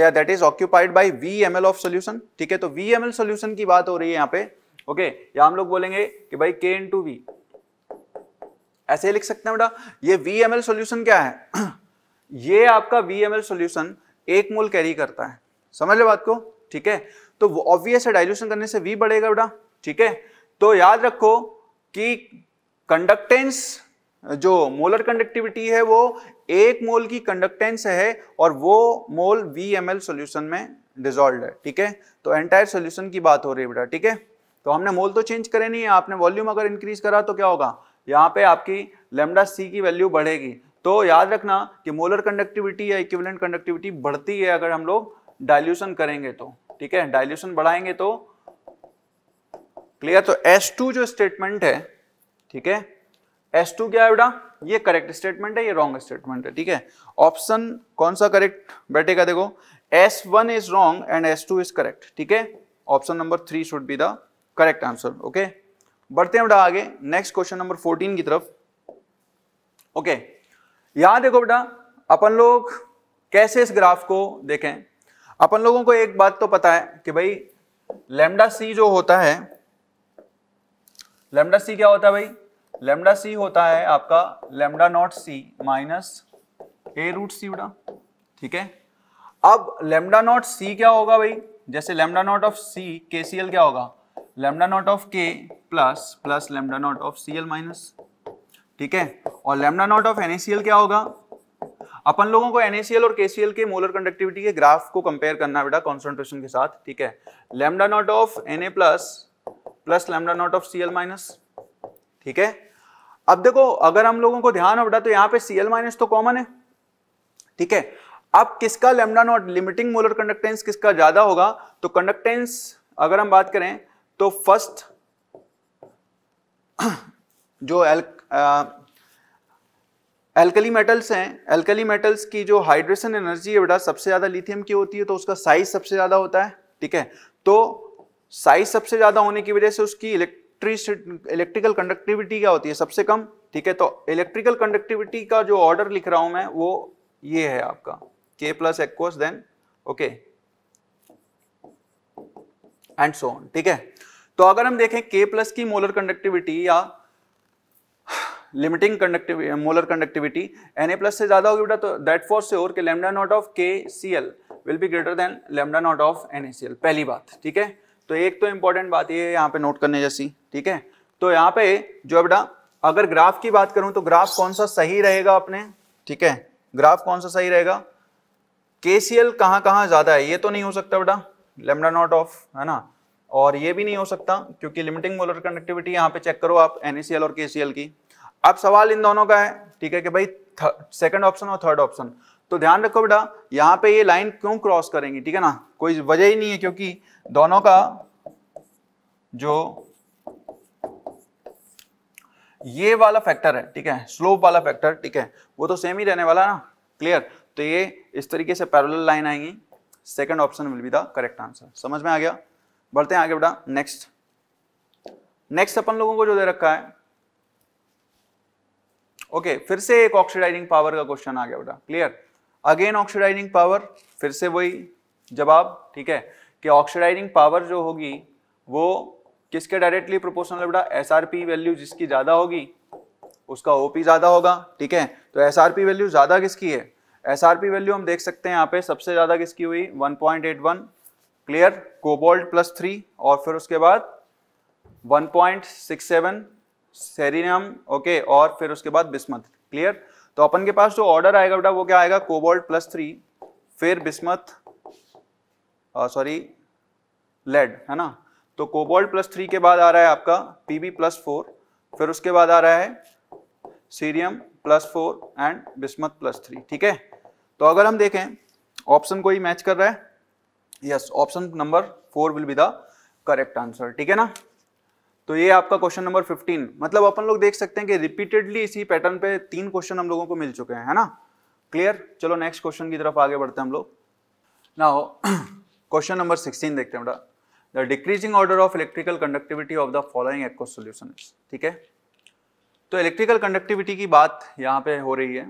या that is occupied by V M L of solution ठीक है तो वी एम एल सोल्यूशन की बात हो रही है यहाँ पे ओके okay, या हम लोग बोलेंगे कि भाई के इन टू वी ऐसे लिख सकते हैं बेटा ये वी एम एल सोल्यूशन क्या है ये आपका वी एम एल सोल्यूशन एक मोल कैरी करता है समझ लो बात को ठीक है तो ऑब्वियस है डाइल्यूशन करने से वी बढ़ेगा बेटा ठीक है तो याद रखो कि कंडक्टेंस जो मोलर कंडक्टिविटी है वो एक मोल की कंडक्टेंस है और वो mole V M L solution में डिजोल्व है ठीक है तो एंटायर सोल्यूशन की बात हो रही है बेटा ठीक है तो हमने मोल तो चेंज करे नहीं है आपने वॉल्यूम अगर इंक्रीज करा तो क्या होगा यहाँ पे आपकी लेमडा सी की वैल्यू बढ़ेगी तो याद रखना कि मोलर कंडक्टिविटी या इक्विवेलेंट कंडक्टिविटी बढ़ती है अगर हम लोग डाइल्यूशन करेंगे तो ठीक है डाइल्यूशन बढ़ाएंगे तो क्लियर तो S2 जो स्टेटमेंट है ठीक है S2 क्या है बेटा ये करेक्ट स्टेटमेंट है ये रॉन्ग स्टेटमेंट है ठीक है ऑप्शन कौन सा करेक्ट बैठेगा देखो S1 is wrong and S2 is correct ठीक है option number three should be the correct answer okay बढ़ते हैं बेटा आगे नेक्स्ट क्वेश्चन नंबर फोर्टीन की तरफ ओके okay. यहां देखो बेटा अपन लोग कैसे इस ग्राफ को देखें अपन लोगों को एक बात तो पता है कि भाई लेमडा सी जो होता है लेमडा सी क्या होता है भाई लेमडा सी होता है आपका lambda naught C minus A root C उड़ा ठीक है अब लेमडा नॉट सी क्या होगा भाई जैसे लेमडा नॉट ऑफ सी के सी एल क्या होगा lambda naught of K plus plus lambda naught of C L minus ठीक है और लेमडा नॉट ऑफ एनएसीएल क्या होगा अपन लोगों को एनएसीएल और केसीएल के मोलर कंडक्टिविटी के ग्राफ को कंपेयर करना बेटा कॉन्सेंट्रेशन के साथ ठीक है lambda naught of N plus plus lambda naught of C minus ठीक है अब देखो अगर हम लोगों को ध्यान हो बेटा तो यहां पे सी माइनस तो कॉमन है ठीक है अब किसका lambda naught limiting molar conductance किसका ज्यादा होगा तो कंडक्टेंस अगर हम बात करें तो फर्स्ट जो एल एल्कली मेटल्स हैं एल्कली मेटल्स की जो हाइड्रेशन एनर्जी है बेटा सबसे ज़्यादा लिथियम की होती है तो उसका साइज सबसे ज़्यादा होता है ठीक है तो साइज सबसे ज़्यादा होने की वजह से उसकी इलेक्ट्रिक इलेक्ट्रिकल कंडक्टिविटी क्या होती है सबसे कम ठीक है तो इलेक्ट्रिकल कंडक्टिविटी का जो ऑर्डर लिख रहा हूँ मैं वो ये है आपका K plus aqueous then okay and so on ठीक है तो अगर हम देखें के प्लस की मोलर कंडक्टिविटी या limiting conductivity molar conductivity N A plus से ज़्यादा होगी बेटा तो दैट फोर्स से और के lambda naught of K C L will be greater than lambda naught of N A C L पहली बात ठीक है तो एक तो इंपॉर्टेंट बात ये यहाँ पे नोट करने जैसी ठीक है तो यहाँ पे जो बेटा अगर ग्राफ की बात करूं तो ग्राफ कौन सा सही रहेगा अपने ठीक है ग्राफ कौन सा सही रहेगा के सी एल कहाँ कहाँ ज़्यादा है ये तो नहीं हो सकता बेटा लेमडा नॉट ऑफ है ना और ये भी नहीं हो सकता क्योंकि लिमिटिंग मोलर कंडक्टिविटी यहाँ पे चेक करो आप एनएसीएल और केसीएल की अब सवाल इन दोनों का है ठीक है कि भाई सेकंड ऑप्शन और थर्ड ऑप्शन तो ध्यान रखो बेटा यहाँ पे ये लाइन क्यों क्रॉस करेंगी ठीक है ना कोई वजह ही नहीं है क्योंकि दोनों का जो ये वाला फैक्टर है ठीक है स्लोप वाला फैक्टर ठीक है वो तो सेम ही रहने वाला है ना क्लियर तो ये इस तरीके से पैरेलल लाइन आएंगी second option will be the correct answer समझ में आ गया बढ़ते हैं आगे बेटा नेक्स्ट नेक्स्ट अपन लोगों को जो दे रखा है ओके okay, फिर से एक ऑक्सीडाइजिंग पावर का क्वेश्चन आ गया बेटा क्लियर अगेन ऑक्सीडाइजिंग पावर फिर से वही जवाब ठीक है कि ऑक्सीडाइजिंग पावर जो होगी वो किसके डायरेक्टली प्रोपोर्शनल है बेटा एस वैल्यू जिसकी ज़्यादा होगी उसका ओपी ज़्यादा होगा ठीक है तो एस वैल्यू ज़्यादा किसकी है एस वैल्यू हम देख सकते हैं यहाँ पे सबसे ज़्यादा किसकी हुई 1.81 क्लियर कोबोल्ट प्लस थ्री और फिर उसके बाद 1.67 सेरिनम ओके और फिर उसके बाद बिस्मत क्लियर तो अपन के पास जो ऑर्डर आएगा बेटा वो क्या आएगा कोबोल्ट प्लस थ्री फिर बिस्मत सॉरी लेड है ना तो कोबोल्ट प्लस थ्री के बाद आ रहा है आपका पीबी प्लस फोर फिर उसके बाद आ रहा है cerium plus four and bismuth plus three ठीक है तो अगर हम देखें ऑप्शन कोई मैच कर रहा है yes option number four will be the correct answer ठीक है ना तो ये आपका क्वेश्चन नंबर 15 मतलब अपन लोग देख सकते हैं कि रिपीटेडली इसी पैटर्न पे तीन क्वेश्चन हम लोगों को मिल चुके हैं है ना क्लियर चलो नेक्स्ट क्वेश्चन की तरफ आगे बढ़ते हैं हम लोग ना हो क्वेश्चन नंबर 16 देखते हैं बेटा the decreasing order of electrical conductivity of the following aqueous solution ठीक है तो इलेक्ट्रिकल कंडक्टिविटी की बात यहाँ पे हो रही है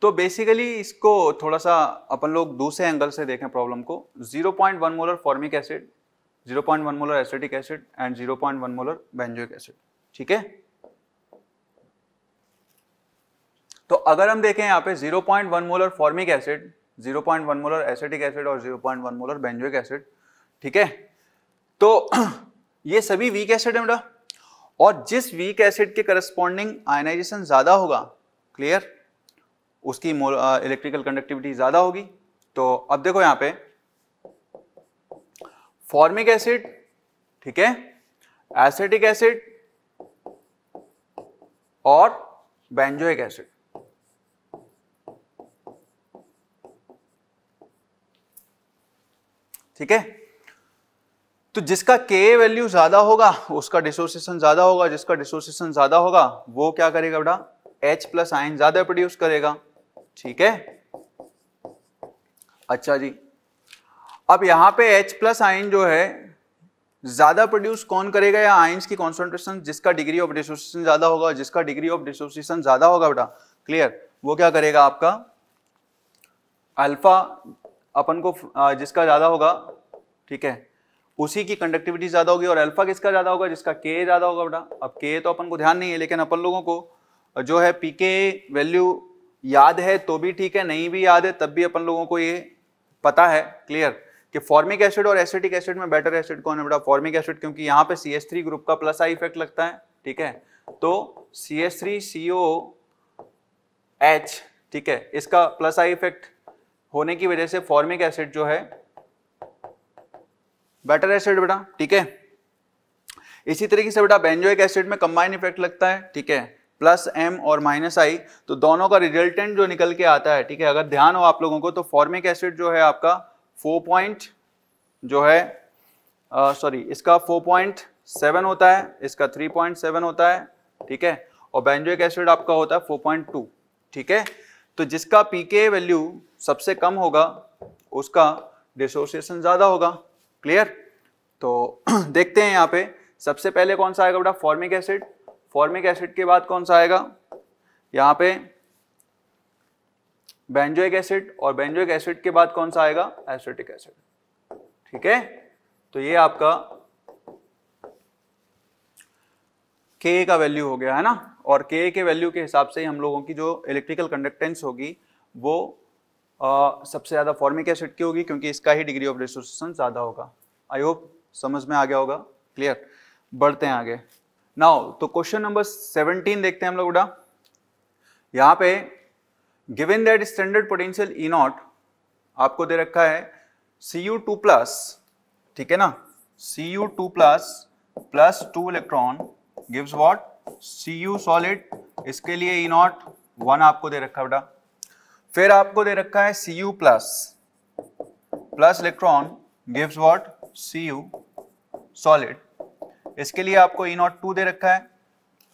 तो बेसिकली इसको थोड़ा सा अपन लोग दूसरे एंगल से देखें प्रॉब्लम को zero point one molar formic acid zero point one molar acetic acid and zero point one molar benzoic acid ठीक है तो अगर हम देखें यहां पे 0.1 molar formic acid 0.1 molar acetic acid और 0.1 मोलर बेंजोइक एसिड ठीक है तो ये सभी वीक एसिड है बेटा और जिस वीक एसिड के करस्पॉन्डिंग आयनाइजेशन ज़्यादा होगा क्लियर उसकी इलेक्ट्रिकल कंडक्टिविटी ज़्यादा होगी तो अब देखो यहां पे फॉर्मिक एसिड ठीक है एसिटिक एसिड और बेंजोइक एसिड ठीक है तो जिसका के वैल्यू ज्यादा होगा उसका डिसोसिएशन ज्यादा होगा जिसका डिसोसिएशन ज्यादा होगा वो क्या करेगा बेटा H प्लस आयन ज्यादा प्रोड्यूस करेगा ठीक है अच्छा जी अब यहाँ पे H प्लस आइन जो है ज़्यादा प्रोड्यूस कौन करेगा या आइंस की कॉन्सेंट्रेशन जिसका डिग्री ऑफ डिसोसिएशन ज़्यादा होगा जिसका डिग्री ऑफ डिसोसिएशन ज़्यादा होगा बेटा क्लियर वो क्या करेगा आपका अल्फा अपन को जिसका ज़्यादा होगा ठीक है उसी की कंडक्टिविटी ज़्यादा होगी और अल्फा किसका ज़्यादा होगा जिसका के ज़्यादा होगा बेटा अब के तो अपन को ध्यान नहीं है लेकिन अपन लोगों को जो है पी के वैल्यू याद है तो भी ठीक है नहीं भी याद है तब भी अपन लोगों को ये पता है क्लियर कि फॉर्मिक एसिड और एसिटिक एसिड में बेटर एसिड कौन है बेटा फॉर्मिक एसिड क्योंकि यहाँ पे सी एस थ्री ग्रुप का प्लस आई इफेक्ट लगता है ठीक है तो C S three C O H ठीक है इसका प्लस आई इफेक्ट होने की वजह से फॉर्मिक एसिड जो है बेटर एसिड बेटा ठीक है इसी तरीके से बेटा बेंजोइक एसिड में कंबाइन इफेक्ट लगता है ठीक है प्लस एम और माइनस आई तो दोनों का रिजल्टेंट जो निकल के आता है ठीक है अगर ध्यान हो आप लोगों को तो फॉर्मिक एसिड जो है आपका फोर पॉइंट जो है सॉरी इसका फोर पॉइंट सेवन होता है इसका थ्री पॉइंट सेवन होता है ठीक है और बैंजोक एसिड आपका होता है फोर पॉइंट टू ठीक है तो जिसका पीके वैल्यू सबसे कम होगा उसका डिसोसिएशन ज़्यादा होगा क्लियर तो देखते हैं यहाँ पे सबसे पहले कौन सा आएगा बेटा फॉर्मिक एसिड फॉर्मिक एसिड के बाद कौन सा आएगा यहाँ पे बेंजोइक एसिड और बेंजोइक एसिड के बाद कौन सा आएगा एसिटिक एसिड ठीक है तो ये आपका के का वैल्यू हो गया है ना और के के वैल्यू के हिसाब से हम लोगों की जो इलेक्ट्रिकल कंडक्टेंस होगी वो आ, सबसे ज़्यादा फॉर्मिक एसिड की होगी क्योंकि इसका ही डिग्री ऑफ डिसोसिएशन ज़्यादा होगा आई होप समझ में आ गया होगा क्लियर बढ़ते हैं आगे नाउ तो क्वेश्चन नंबर सेवनटीन देखते हैं हम लोग उड़ा यहाँ पे given that standard potential E naught आपको दे रखा है सी यू टू प्लस ठीक है ना C U two plus plus two electron gives what C U solid इसके लिए ई नॉट वन आपको दे रखा बेटा फिर आपको दे रखा है C U plus plus electron gives what C U solid इसके लिए आपको ई नॉट टू दे रखा है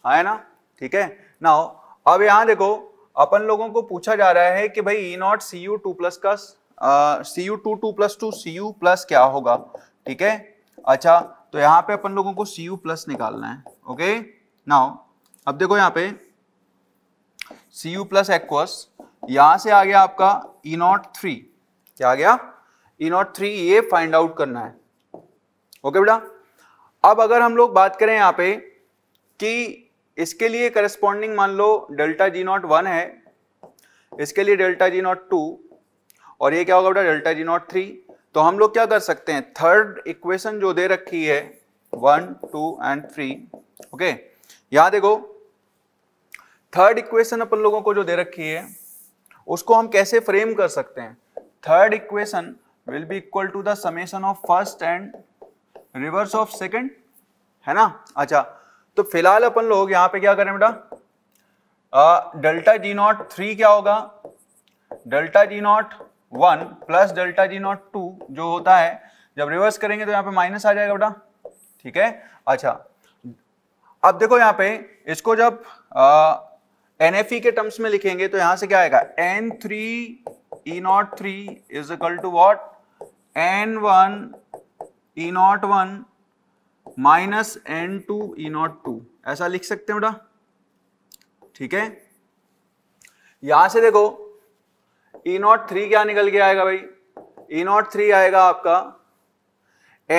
आया ना ठीक है ना अब यहां देखो अपन लोगों को पूछा जा रहा है कि भाई E naught C U two plus का C U two two plus two C U plus क्या होगा ठीक है अच्छा तो यहाँ पे अपन लोगों को सी यू प्लस निकालना है ओके नाउ अब देखो यहाँ पे सी यू प्लस एक्वस यहां से आ गया आपका ई नॉट थ्री क्या आ गया ई नॉट थ्री ये फाइंड आउट करना है ओके बेटा अब अगर हम लोग बात करें यहाँ पे कि इसके लिए करस्पॉन्डिंग मान लो डेल्टा जी नॉट वन है इसके लिए डेल्टा जी नॉट टू और ये क्या होगा बेटा डेल्टा जी नॉट थ्री तो हम लोग क्या कर सकते हैं थर्ड इक्वेशन जो दे रखी है one two and three okay यहां देखो थर्ड इक्वेशन अपन लोगों को जो दे रखी है उसको हम कैसे फ्रेम कर सकते हैं third equation will be equal to the summation of first and reverse of second है ना अच्छा तो फिलहाल अपन लोग यहां पे क्या करें बेटा डेल्टा जी नॉट थ्री क्या होगा delta G naught one plus delta G naught two जो होता है जब रिवर्स करेंगे तो यहां पे माइनस आ जाएगा बेटा ठीक है अच्छा अब देखो यहां पे इसको जब एन एफ ई के टर्म्स में लिखेंगे तो यहां से क्या आएगा N three E naught three is equal to what N one E naught one minus N two E naught two ऐसा लिख सकते हैं बेटा ठीक है यहां से देखो ई नॉट थ्री क्या निकल के आएगा भाई ई नॉट थ्री आएगा आपका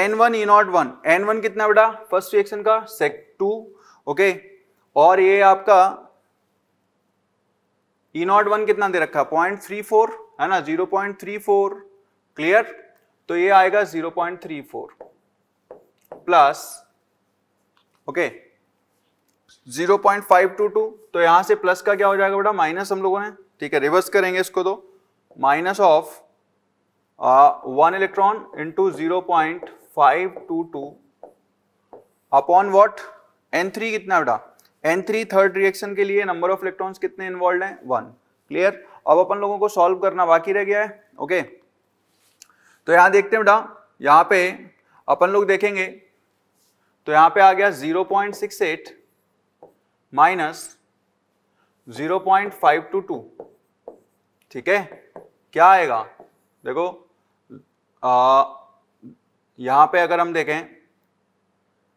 N one E naught one N one कितना बेटा फर्स्ट रिएक्शन का सेक टू ओके और ये आपका ई नॉट वन कितना दे रखा है पॉइंट थ्री फोर है ना zero point three four clear तो ये आएगा zero point three four plus okay zero point five two two तो यहां से प्लस का क्या हो जाएगा बेटा माइनस हम लोगों ने ठीक है रिवर्स करेंगे इसको तो minus of one electron into zero point five two two upon what N three कितना बेटा एन थ्री थर्ड रिएक्शन के लिए नंबर ऑफ इलेक्ट्रॉन्स कितने इन्वॉल्व हैं वन क्लियर अब अपन लोगों को सॉल्व करना बाकी रह गया है ओके okay. तो यहां देखते हैं बेटा यहां पे अपन लोग देखेंगे तो यहां पे आ गया 0.68 point six eight minus zero point five two two ठीक है क्या आएगा देखो आ, यहां पे अगर हम देखें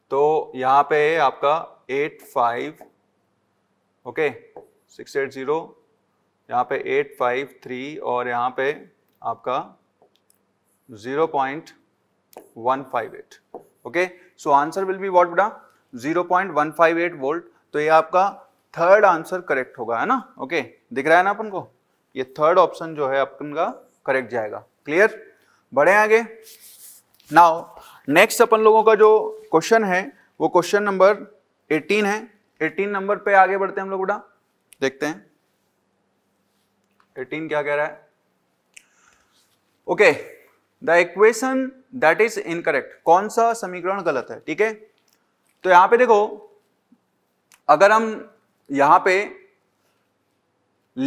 तो यहां पे आपका eight five okay six eight zero यहां पर एट फाइव थ्री और यहां पे आपका zero point one five eight okay so answer will be what बेटा 0.158 वोल्ट तो ये आपका थर्ड आंसर करेक्ट होगा है ना ओके okay, दिख रहा है ना अपन को ये थर्ड ऑप्शन जो है अपन का करेक्ट जाएगा क्लियर बढ़े आगे नाउ नेक्स्ट अपन लोगों का जो क्वेश्चन है वो क्वेश्चन नंबर 18 है 18 नंबर पे आगे बढ़ते हैं हम लोग बेटा देखते हैं 18 क्या कह रहा है okay the equation that is incorrect कौन सा समीकरण गलत है ठीक है तो यहां पे देखो अगर हम यहां पे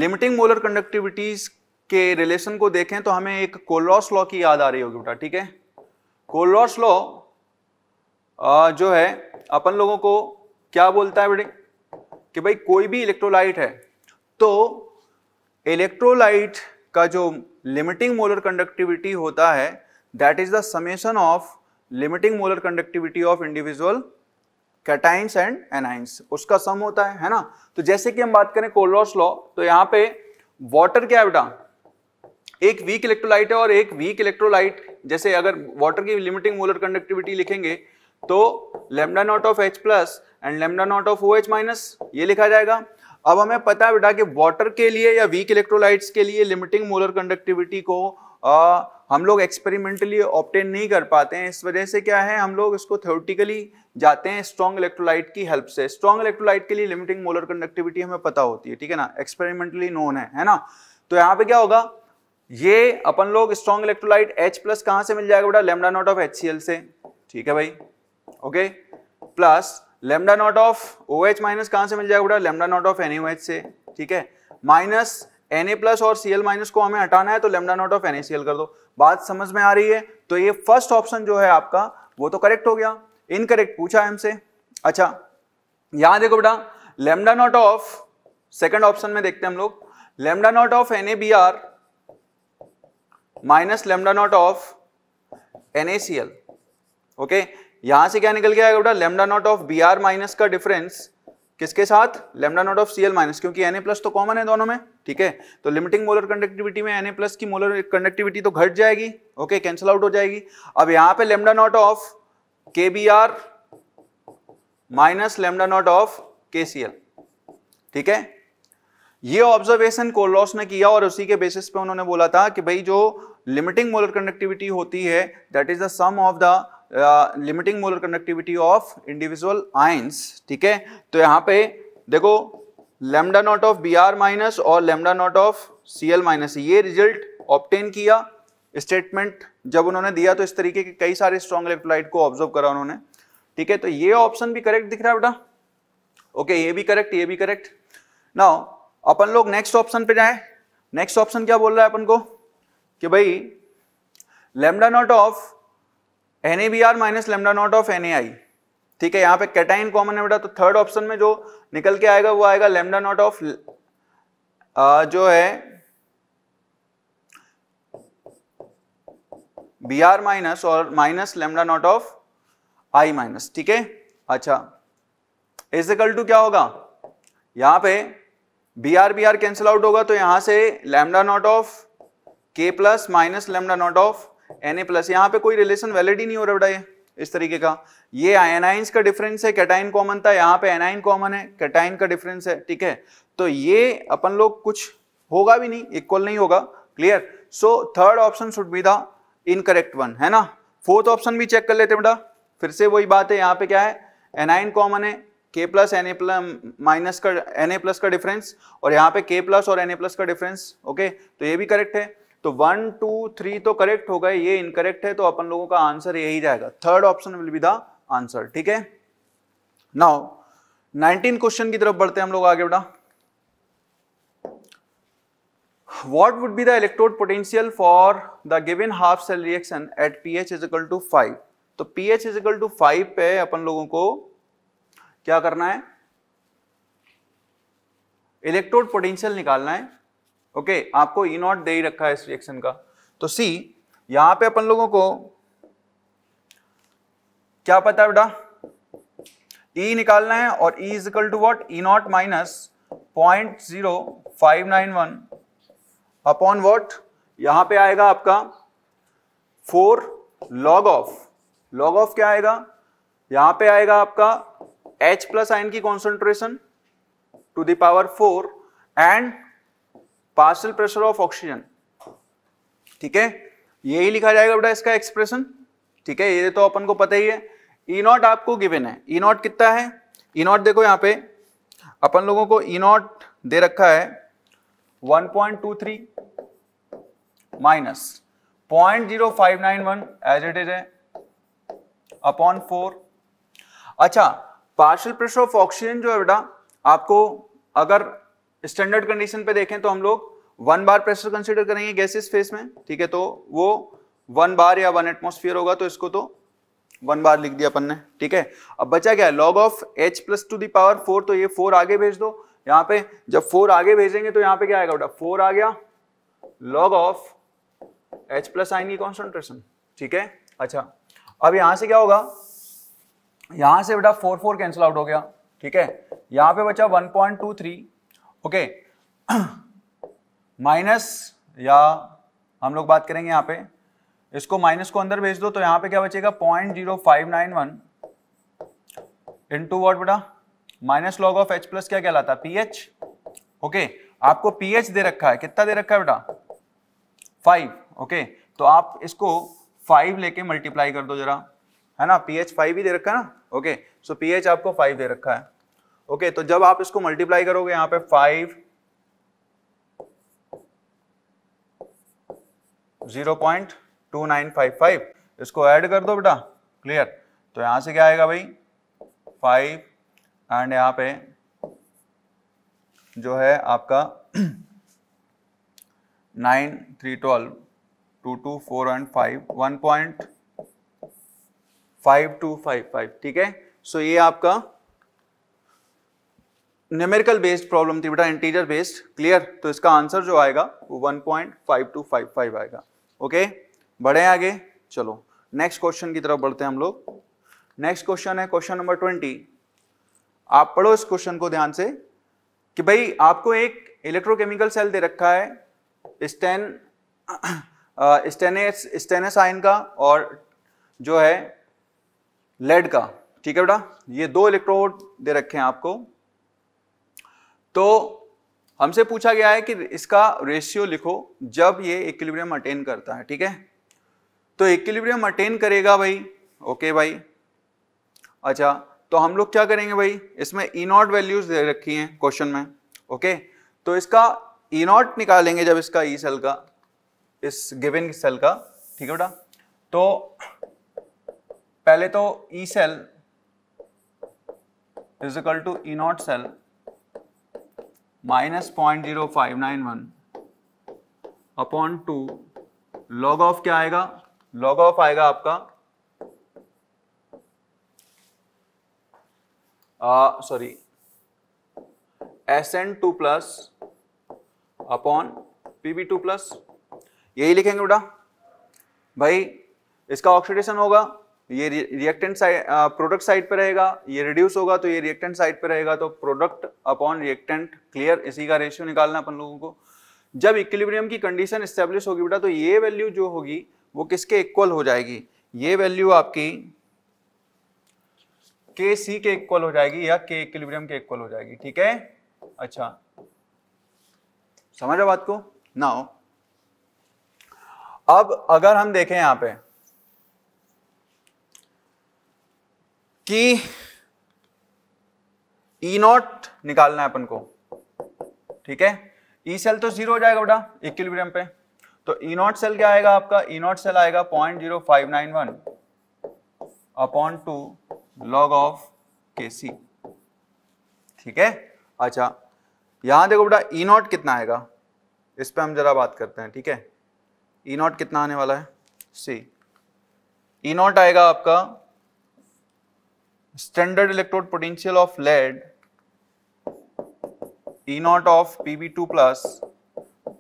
लिमिटिंग मोलर कंडक्टिविटीज के रिलेशन को देखें तो हमें एक कोलॉस लॉ की याद आ रही होगी बेटा ठीक है कोलॉस लॉ जो है अपन लोगों को क्या बोलता है बेटे कि भाई कोई भी इलेक्ट्रोलाइट है तो इलेक्ट्रोलाइट का जो लिमिटिंग मोलर कंडक्टिविटी होता है that is the summation of limiting molar conductivity of individual cations and anions उसका सम होता है है ना तो जैसे कि हम बात करें कोलरॉस लॉ तो यहाँ पे वाटर क्या है बेटा एक वीक इलेक्ट्रोलाइट है और एक वीक इलेक्ट्रोलाइट जैसे अगर वाटर की लिमिटिंग मोलर कंडक्टिविटी लिखेंगे तो lambda naught of H plus and lambda naught of O H minus ये लिखा जाएगा अब हमें पता है बेटा कि वाटर के लिए या वीक इलेक्ट्रोलाइट्स के लिए लिमिटिंग मोलर कंडक्टिविटी को आ, हम लोग एक्सपेरिमेंटली ऑप्टेन नहीं कर पाते हैं इस वजह से क्या है हम लोग इसको थ्योरेटिकली जाते हैं स्ट्रॉन्ग इलेक्ट्रोलाइट की हेल्प से स्ट्रॉन्ग इलेक्ट्रोलाइट के लिए लिमिटिंग मोलर कंडक्टिविटी हमें पता होती है ठीक है ना एक्सपेरिमेंटली नोन है है ना तो यहाँ पे क्या होगा ये अपन लोग स्ट्रॉन्ग इलेक्ट्रोलाइट H प्लस कहां से मिल जाएगा बेटा लेमडा नॉट ऑफ एच से ठीक है भाई okay plus lambda naught of O H minus कहां से मिल जाएगा बेटा लेमडा नॉट ऑफ एन से ठीक है माइनस एन ए प्लस और सी माइनस को हमें हटाना है तो lambda naught of N A कर दो बात समझ में आ रही है तो ये फर्स्ट ऑप्शन जो है आपका वो तो करेक्ट हो गया इनकरेक्ट पूछा है हमसे अच्छा यहां देखो बेटा lambda naught of second option में देखते हैं हम लोग lambda naught of N A B R minus lambda naught of N A C L okay यहां से क्या निकल के आएगा बेटा lambda naught of B R minus का डिफरेंस किसके साथ lambda naught of C L minus क्योंकि एन ए प्लस तो कॉमन है दोनों में ठीक है तो लिमिटिंग मोलर कंडक्टिविटी में एन प्लस की मोलर कंडक्टिविटी तो घट जाएगी ओके कैंसिल आउट हो जाएगी अब यहां पे lambda naught of K B R minus lambda naught of K C L ठीक है ये ऑब्जर्वेशन कोलॉस ने किया और उसी के बेसिस पे उन्होंने बोला था कि भाई जो लिमिटिंग मोलर कंडक्टिविटी होती है that is the sum of the limiting molar conductivity of individual ions ठीक है तो यहां पे देखो lambda naught of B R minus और lambda naught of C L minus ये रिजल्ट ऑप्टेन किया स्टेटमेंट जब उन्होंने दिया तो इस तरीके के कई सारे स्ट्रॉन्ग इलेक्ट्रोलाइट को ऑब्जर्व करा उन्होंने ठीक है तो ये ऑप्शन भी करेक्ट दिख रहा है बेटा ओके ये भी करेक्ट ये भी करेक्ट नाउ अपन लोग नेक्स्ट ऑप्शन पे जाए नेक्स्ट ऑप्शन क्या बोल रहा है अपन को कि भाई lambda naught of N A B R minus lambda naught of N A I ठीक है यहाँ पे कैटाइन कॉमन है बेटा तो थर्ड ऑप्शन में जो निकल के आएगा वो आएगा लेमडा नॉट ऑफ जो है बी आर माइनस और minus lambda naught of I minus ठीक है अच्छा इज इक्वल टू क्या होगा यहां पे B R B R cancel out होगा तो यहां से lambda naught of K plus minus lambda naught of N A plus यहां पे कोई रिलेशन वैलिड ही नहीं हो रहा बेटा ये इस तरीके का ये एनाइंस का डिफरेंस है कैटाइन कॉमन था यहाँ पे एनाइन कॉमन है कैटाइन का डिफरेंस है ठीक है तो ये अपन लोग कुछ होगा भी नहीं इक्वल नहीं होगा clear so third option should be the incorrect one है ना फोर्थ ऑप्शन भी चेक कर लेते बेटा फिर से वही बात है यहाँ पे क्या है एनाइन कॉमन है K plus N A plus minus का एन ए प्लस का डिफरेंस और यहाँ पे के प्लस और एन ए प्लस का डिफरेंस ओके तो ये भी करेक्ट है तो वन टू थ्री तो करेक्ट हो गए ये इनकरेक्ट है तो अपन लोगों का आंसर यही जाएगा third option will be the answer ठीक है नाउ 19 क्वेश्चन की तरफ बढ़ते हैं हम लोग आगे बढ़ा what would be the electrode potential for the given half cell reaction at P H is equal to five तो P H is equal to five पे अपन लोगों को क्या करना है इलेक्ट्रोड पोटेंशियल निकालना है ओके okay, आपको ई नॉट दे ही रखा है इस रिएक्शन का तो सी यहां पे अपन लोगों को क्या पता है बेटा ई e निकालना है और E is equal to what E naught minus point zero five nine one upon what यहां पे आएगा आपका four log of log of क्या आएगा यहां पे आएगा आपका H प्लस आइन की concentration to the power four and partial pressure of oxygen ठीक है यही लिखा जाएगा बेटा इसका एक्सप्रेशन ठीक है ये तो अपन को पता ही है ई e नॉट आपको गिवन है ई e नॉट कितना है ई e नॉट देखो यहाँ पे अपन लोगों को ई नॉट दे रखा है 1.23 माइनस 0.0591 एज इट इज है अपॉन फोर अच्छा पार्शियल प्रेशर ऑफ ऑक्सीजन जो है बेटा आपको अगर स्टैंडर्ड कंडीशन पे देखें तो हम लोग वन बार प्रेशर कंसिडर करेंगे गैसेस फेस में ठीक है तो वो वन बार या वन एटमोस्फियर होगा तो इसको तो वन बार लिख दिया अपन ने ठीक है अब बचा क्या है log of H plus to the power four तो ये फोर आगे भेज दो यहां पे जब फोर आगे भेजेंगे तो यहां पे क्या आएगा बेटा फोर आ गया log of H plus ion की कॉन्सेंट्रेशन ठीक है अच्छा अब यहां से क्या होगा यहां से बेटा फोर फोर कैंसिल आउट हो गया ठीक है यहां पे बचा one point two three okay minus या हम लोग बात करेंगे यहां पे इसको माइनस को अंदर भेज दो तो यहां पे क्या बचेगा point zero five nine one into what बेटा minus log of H plus क्या कहलाता है पीएच ओके आपको पीएच दे रखा है कितना दे रखा है बेटा फाइव ओके तो आप इसको फाइव लेके मल्टीप्लाई कर दो जरा है ना पीएच फाइव ही दे रखा है ना ओके सो पीएच आपको फाइव दे रखा है ओके तो जब आप इसको मल्टीप्लाई करोगे यहां पे five zero point two nine five five इसको ऐड कर दो बेटा क्लियर तो यहां से क्या आएगा भाई फाइव एंड यहां पे जो है आपका nine three twelve two two four and five one point five two five five ठीक है सो ये आपका न्यूमेरिकल बेस्ड प्रॉब्लम थी बेटा इंटीजर बेस्ड क्लियर तो इसका आंसर जो आएगा वो 1.5255 आएगा ओके बढ़े आगे चलो नेक्स्ट क्वेश्चन की तरफ बढ़ते हैं हम लोग नेक्स्ट क्वेश्चन है क्वेश्चन नंबर ट्वेंटी आप पढ़ो इस क्वेश्चन को ध्यान से कि भाई आपको एक इलेक्ट्रोकेमिकल सेल दे रखा है स्टेन स्टेनेस स्टेनेस आयन का और जो है लेड का ठीक है बेटा ये दो इलेक्ट्रोड दे रखे हैं आपको तो हमसे पूछा गया है कि इसका रेशियो लिखो जब ये इक्विलिब्रियम अटेन करता है ठीक है तो इक्विलिब्रियम अटेन करेगा भाई ओके भाई अच्छा तो हम लोग क्या करेंगे भाई इसमें ई नॉट वैल्यूज दे रखी हैं क्वेश्चन में ओके तो इसका ई नॉट निकालेंगे जब इसका ई e सेल का इस गिवन सेल का ठीक है बेटा तो पहले तो E cell is equal to E not cell minus point zero five nine one upon two log of क्या आएगा लॉग ऑफ आएगा आपका sorry S N two plus upon P B two plus यही लिखेंगे बेटा भाई इसका ऑक्सीडेशन होगा ये रिएक्टेंट साइड प्रोडक्ट साइड पे रहेगा ये रिड्यूस होगा तो ये रिएक्टेंट साइड पे रहेगा तो प्रोडक्ट अपॉन रिएक्टेंट क्लियर इसी का रेशियो निकालना अपन लोगों को जब इक्विलिब्रियम की कंडीशन स्टेब्लिश होगी बेटा तो ये वैल्यू जो होगी वो किसके इक्वल हो जाएगी ये वैल्यू आपकी के सी के इक्वल हो जाएगी या के इक्विलिब्रियम के इक्वल हो जाएगी ठीक है अच्छा समझ बात को ना अब अगर हम देखें यहां पे कि E नॉट निकालना है अपन को ठीक है ई e सेल तो जीरो हो जाएगा बेटा इक्विलिब्रियम पे तो ई नॉट सेल क्या आएगा आपका ई नॉट सेल आएगा point zero five nine one upon two log of K C ठीक है अच्छा यहां देखो बेटा ई e नॉट कितना आएगा इस पर हम जरा बात करते हैं ठीक है ई e नॉट कितना आने वाला है सी ई नॉट आएगा आपका standard electrode potential of lead E not of B two plus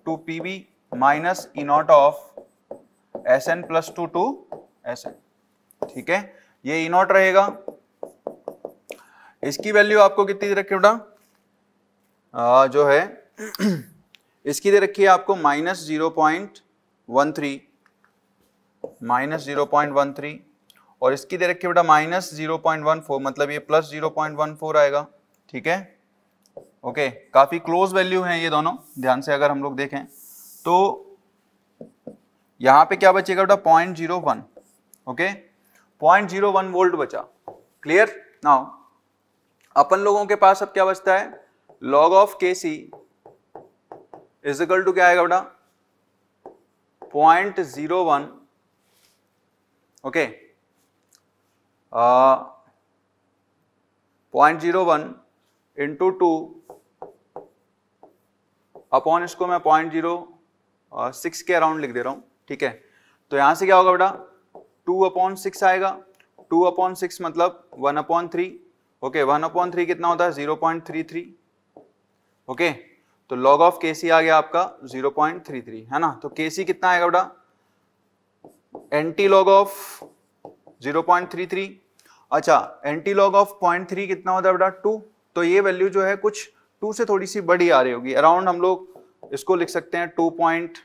to PB minus E not of S N plus two to S N ठीक है ये ई e नॉट रहेगा इसकी वैल्यू आपको कितनी दे रखी बेटा जो है इसकी दे रखी है आपको minus zero point one three minus zero point one three और इसकी दे रखी बेटा minus zero point one four मतलब ये plus zero point one four आएगा ठीक है ओके काफ़ी क्लोज वैल्यू है ये दोनों ध्यान से अगर हम लोग देखें तो यहां पे क्या बचेगा बेटा point zero one okay point zero one volt बचा क्लियर नाउ अपन लोगों के पास अब क्या बचता है log of K C is equal to क्या आएगा बेटा point zero one okay point zero one into two upon इसको मैं पॉइंट जीरो सिक्स के अराउंड लिख दे रहा हूँ ठीक है तो यहाँ से क्या होगा बेटा टू अपॉन सिक्स आएगा टू अपॉन सिक्स मतलब one upon three okay one upon three कितना होता है zero point three three okay तो लॉग ऑफ के सी आ गया आपका जीरो पॉइंट थ्री थ्री है ना तो के सी कितना आएगा बेटा anti log of zero point three three अच्छा anti log of point three कितना होता है बेटा टू तो ये वैल्यू जो है कुछ टू से थोड़ी सी बड़ी आ रही होगी अराउंड हम लोग इसको लिख सकते हैं टू पॉइंट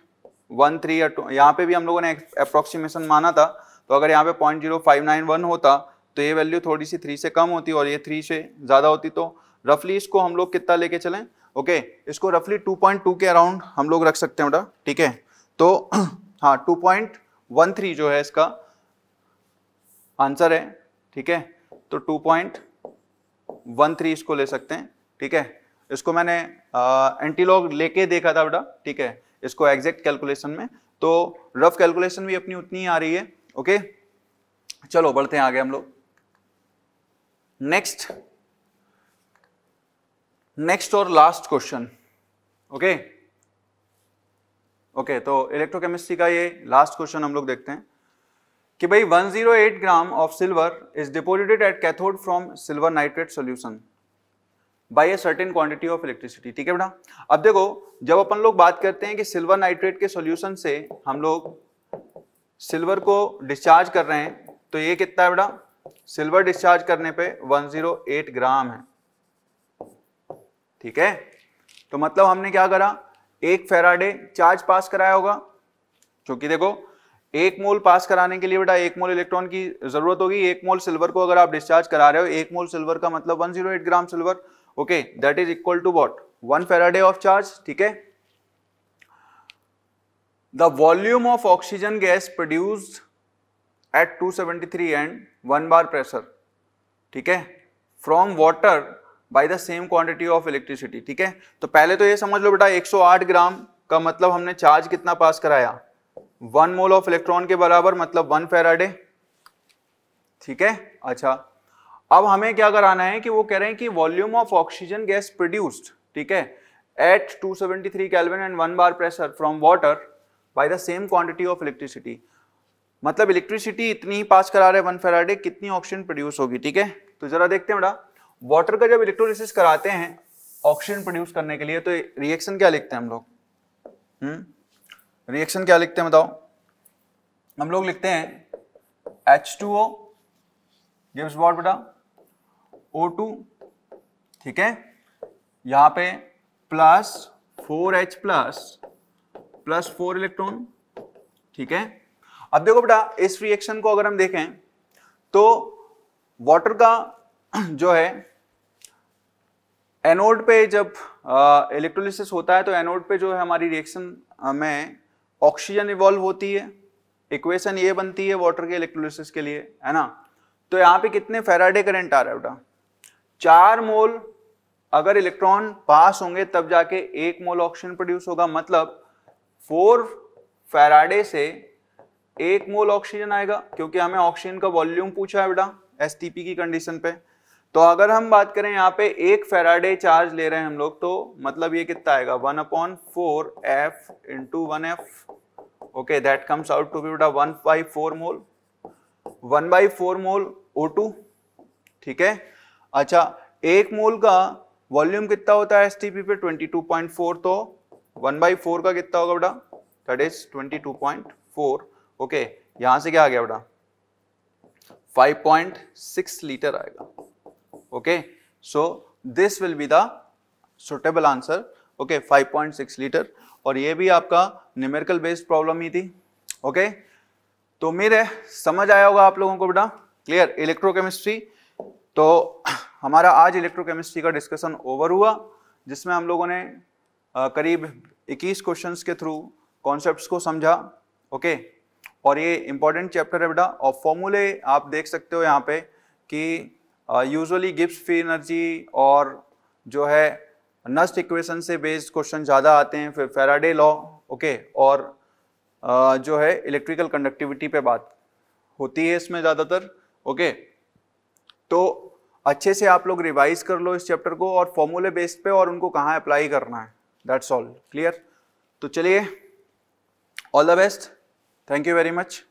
वन थ्री या टू यहाँ पे भी हम लोगों ने अप्रोक्सीमेशन माना था तो अगर यहाँ पे point zero five nine one होता तो ये वैल्यू थोड़ी सी थ्री से कम होती और ये थ्री से ज़्यादा होती तो रफली इसको हम लोग कितना लेके चलें ओके okay, इसको रफली टू के अराउंड हम लोग रख सकते हैं बेटा ठीक है तो हाँ टू पॉइंट वन थ्री जो है इसका आंसर है ठीक है तो टू पॉइंट वन थ्री इसको ले सकते हैं ठीक है इसको मैंने एंटीलॉग लेके देखा था बेटा ठीक है इसको एग्जैक्ट कैलकुलेशन में तो रफ कैलकुलेशन भी अपनी उतनी आ रही है ओके चलो बढ़ते हैं आगे हम लोग नेक्स्ट नेक्स्ट और लास्ट क्वेश्चन ओके ओके तो इलेक्ट्रोकेमिस्ट्री का ये लास्ट क्वेश्चन हम लोग देखते हैं कि भाई 108 gram of silver is deposited at cathode from silver nitrate solution by a certain quantity of electricity ठीक है बेटा अब देखो जब अपन लोग बात करते हैं कि सिल्वर नाइट्रेट के सॉल्यूशन से हम लोग सिल्वर को डिस्चार्ज कर रहे हैं तो ये कितना है बेटा सिल्वर डिस्चार्ज करने पे 108 ग्राम है ठीक है तो मतलब हमने क्या करा एक फेराडे चार्ज पास कराया होगा क्योंकि देखो एक मोल पास कराने के लिए बेटा एक मोल इलेक्ट्रॉन की जरूरत होगी एक मोल सिल्वर को अगर आप डिस्चार्ज करा रहे हो एक मोल सिल्वर का मतलब 108 gram silver okay that is equal to what one Faraday of charge ठीक है the volume of oxygen gas produce at 273 and one bar pressure ठीक है from water by the same quantity of electricity ठीक है तो पहले तो ये समझ लो बेटा 108 ग्राम का मतलब हमने चार्ज कितना पास कराया वन मोल ऑफ इलेक्ट्रॉन के बराबर मतलब वन फेराडे ठीक है अच्छा अब हमें क्या कराना है कि वो कह रहे हैं कि volume of oxygen gas produced ठीक है at 273 seventy kelvin and one bar pressure from water by the same quantity of electricity मतलब इलेक्ट्रिसिटी इतनी ही पास करा रहे वन फेराडे कितनी ऑक्सीजन प्रोड्यूस होगी ठीक है तो जरा देखते हैं बड़ा वाटर का जब इलेक्ट्रोलिस कराते हैं ऑक्सीजन प्रोड्यूस करने के लिए तो रिएक्शन क्या लिखते हैं हम लोग हम्म रिएक्शन क्या लिखते हैं बताओ हम लोग लिखते हैं H two O gives what बेटा ओ टू ठीक है यहां पे plus four H plus plus four electron ठीक है अब देखो बेटा इस रिएक्शन को अगर हम देखें तो वाटर का जो है एनोड पे जब इलेक्ट्रोलिसिस होता है तो एनोड पे जो है हमारी रिएक्शन में ऑक्सीजन इवॉल्व होती है इक्वेशन ये बनती है वाटर के इलेक्ट्रोलिसिस के लिए है ना तो यहाँ पे कितने फेराडे करंट आ रहा है बेटा चार मोल अगर इलेक्ट्रॉन पास होंगे तब जाके एक मोल ऑक्सीजन प्रोड्यूस होगा मतलब फोर फेराडे से एक मोल ऑक्सीजन आएगा क्योंकि हमें ऑक्सीजन का वॉल्यूम पूछा है बेटा एस की कंडीशन पे तो अगर हम बात करें यहाँ पे एक फेराडे चार्ज ले रहे हैं हम लोग तो मतलब ये कितना आएगा one upon four F into one F okay that comes out to be बेटा one by four mole one by four mole O two ठीक है अच्छा एक मोल का वॉल्यूम कितना होता है एस टी पी पे ट्वेंटी टू पॉइंट फोर तो वन बाई फोर का कितना होगा बेटा that is twenty two point four okay यहां से क्या आ गया बेटा फाइव पॉइंट सिक्स लीटर आएगा okay so this will be the suitable answer okay 5.6 litre और ये भी आपका न्यूमेरिकल बेस्ड प्रॉब्लम ही थी ओके तो उम्मीद है समझ आया होगा आप लोगों को बेटा क्लियर इलेक्ट्रोकेमिस्ट्री तो हमारा आज इलेक्ट्रोकेमिस्ट्री का डिस्कशन ओवर हुआ जिसमें हम लोगों ने आ, करीब 21 क्वेश्चंस के थ्रू कॉन्सेप्ट्स को समझा ओके और ये इंपॉर्टेंट चैप्टर है बेटा और फॉर्मूले आप देख सकते हो यहाँ पे कि यूजुअली गिप्स फ्री एनर्जी और जो है नस्ट इक्वेशन से बेस्ड क्वेश्चन ज़्यादा आते हैं फिर फेराडे लॉ ओके और uh, जो है इलेक्ट्रिकल कंडक्टिविटी पे बात होती है इसमें ज़्यादातर ओके तो अच्छे से आप लोग रिवाइज कर लो इस चैप्टर को और फॉर्मूले बेस्ड पे और उनको कहाँ अप्लाई करना है दैट्स ऑल क्लियर तो चलिए all the best thank you very much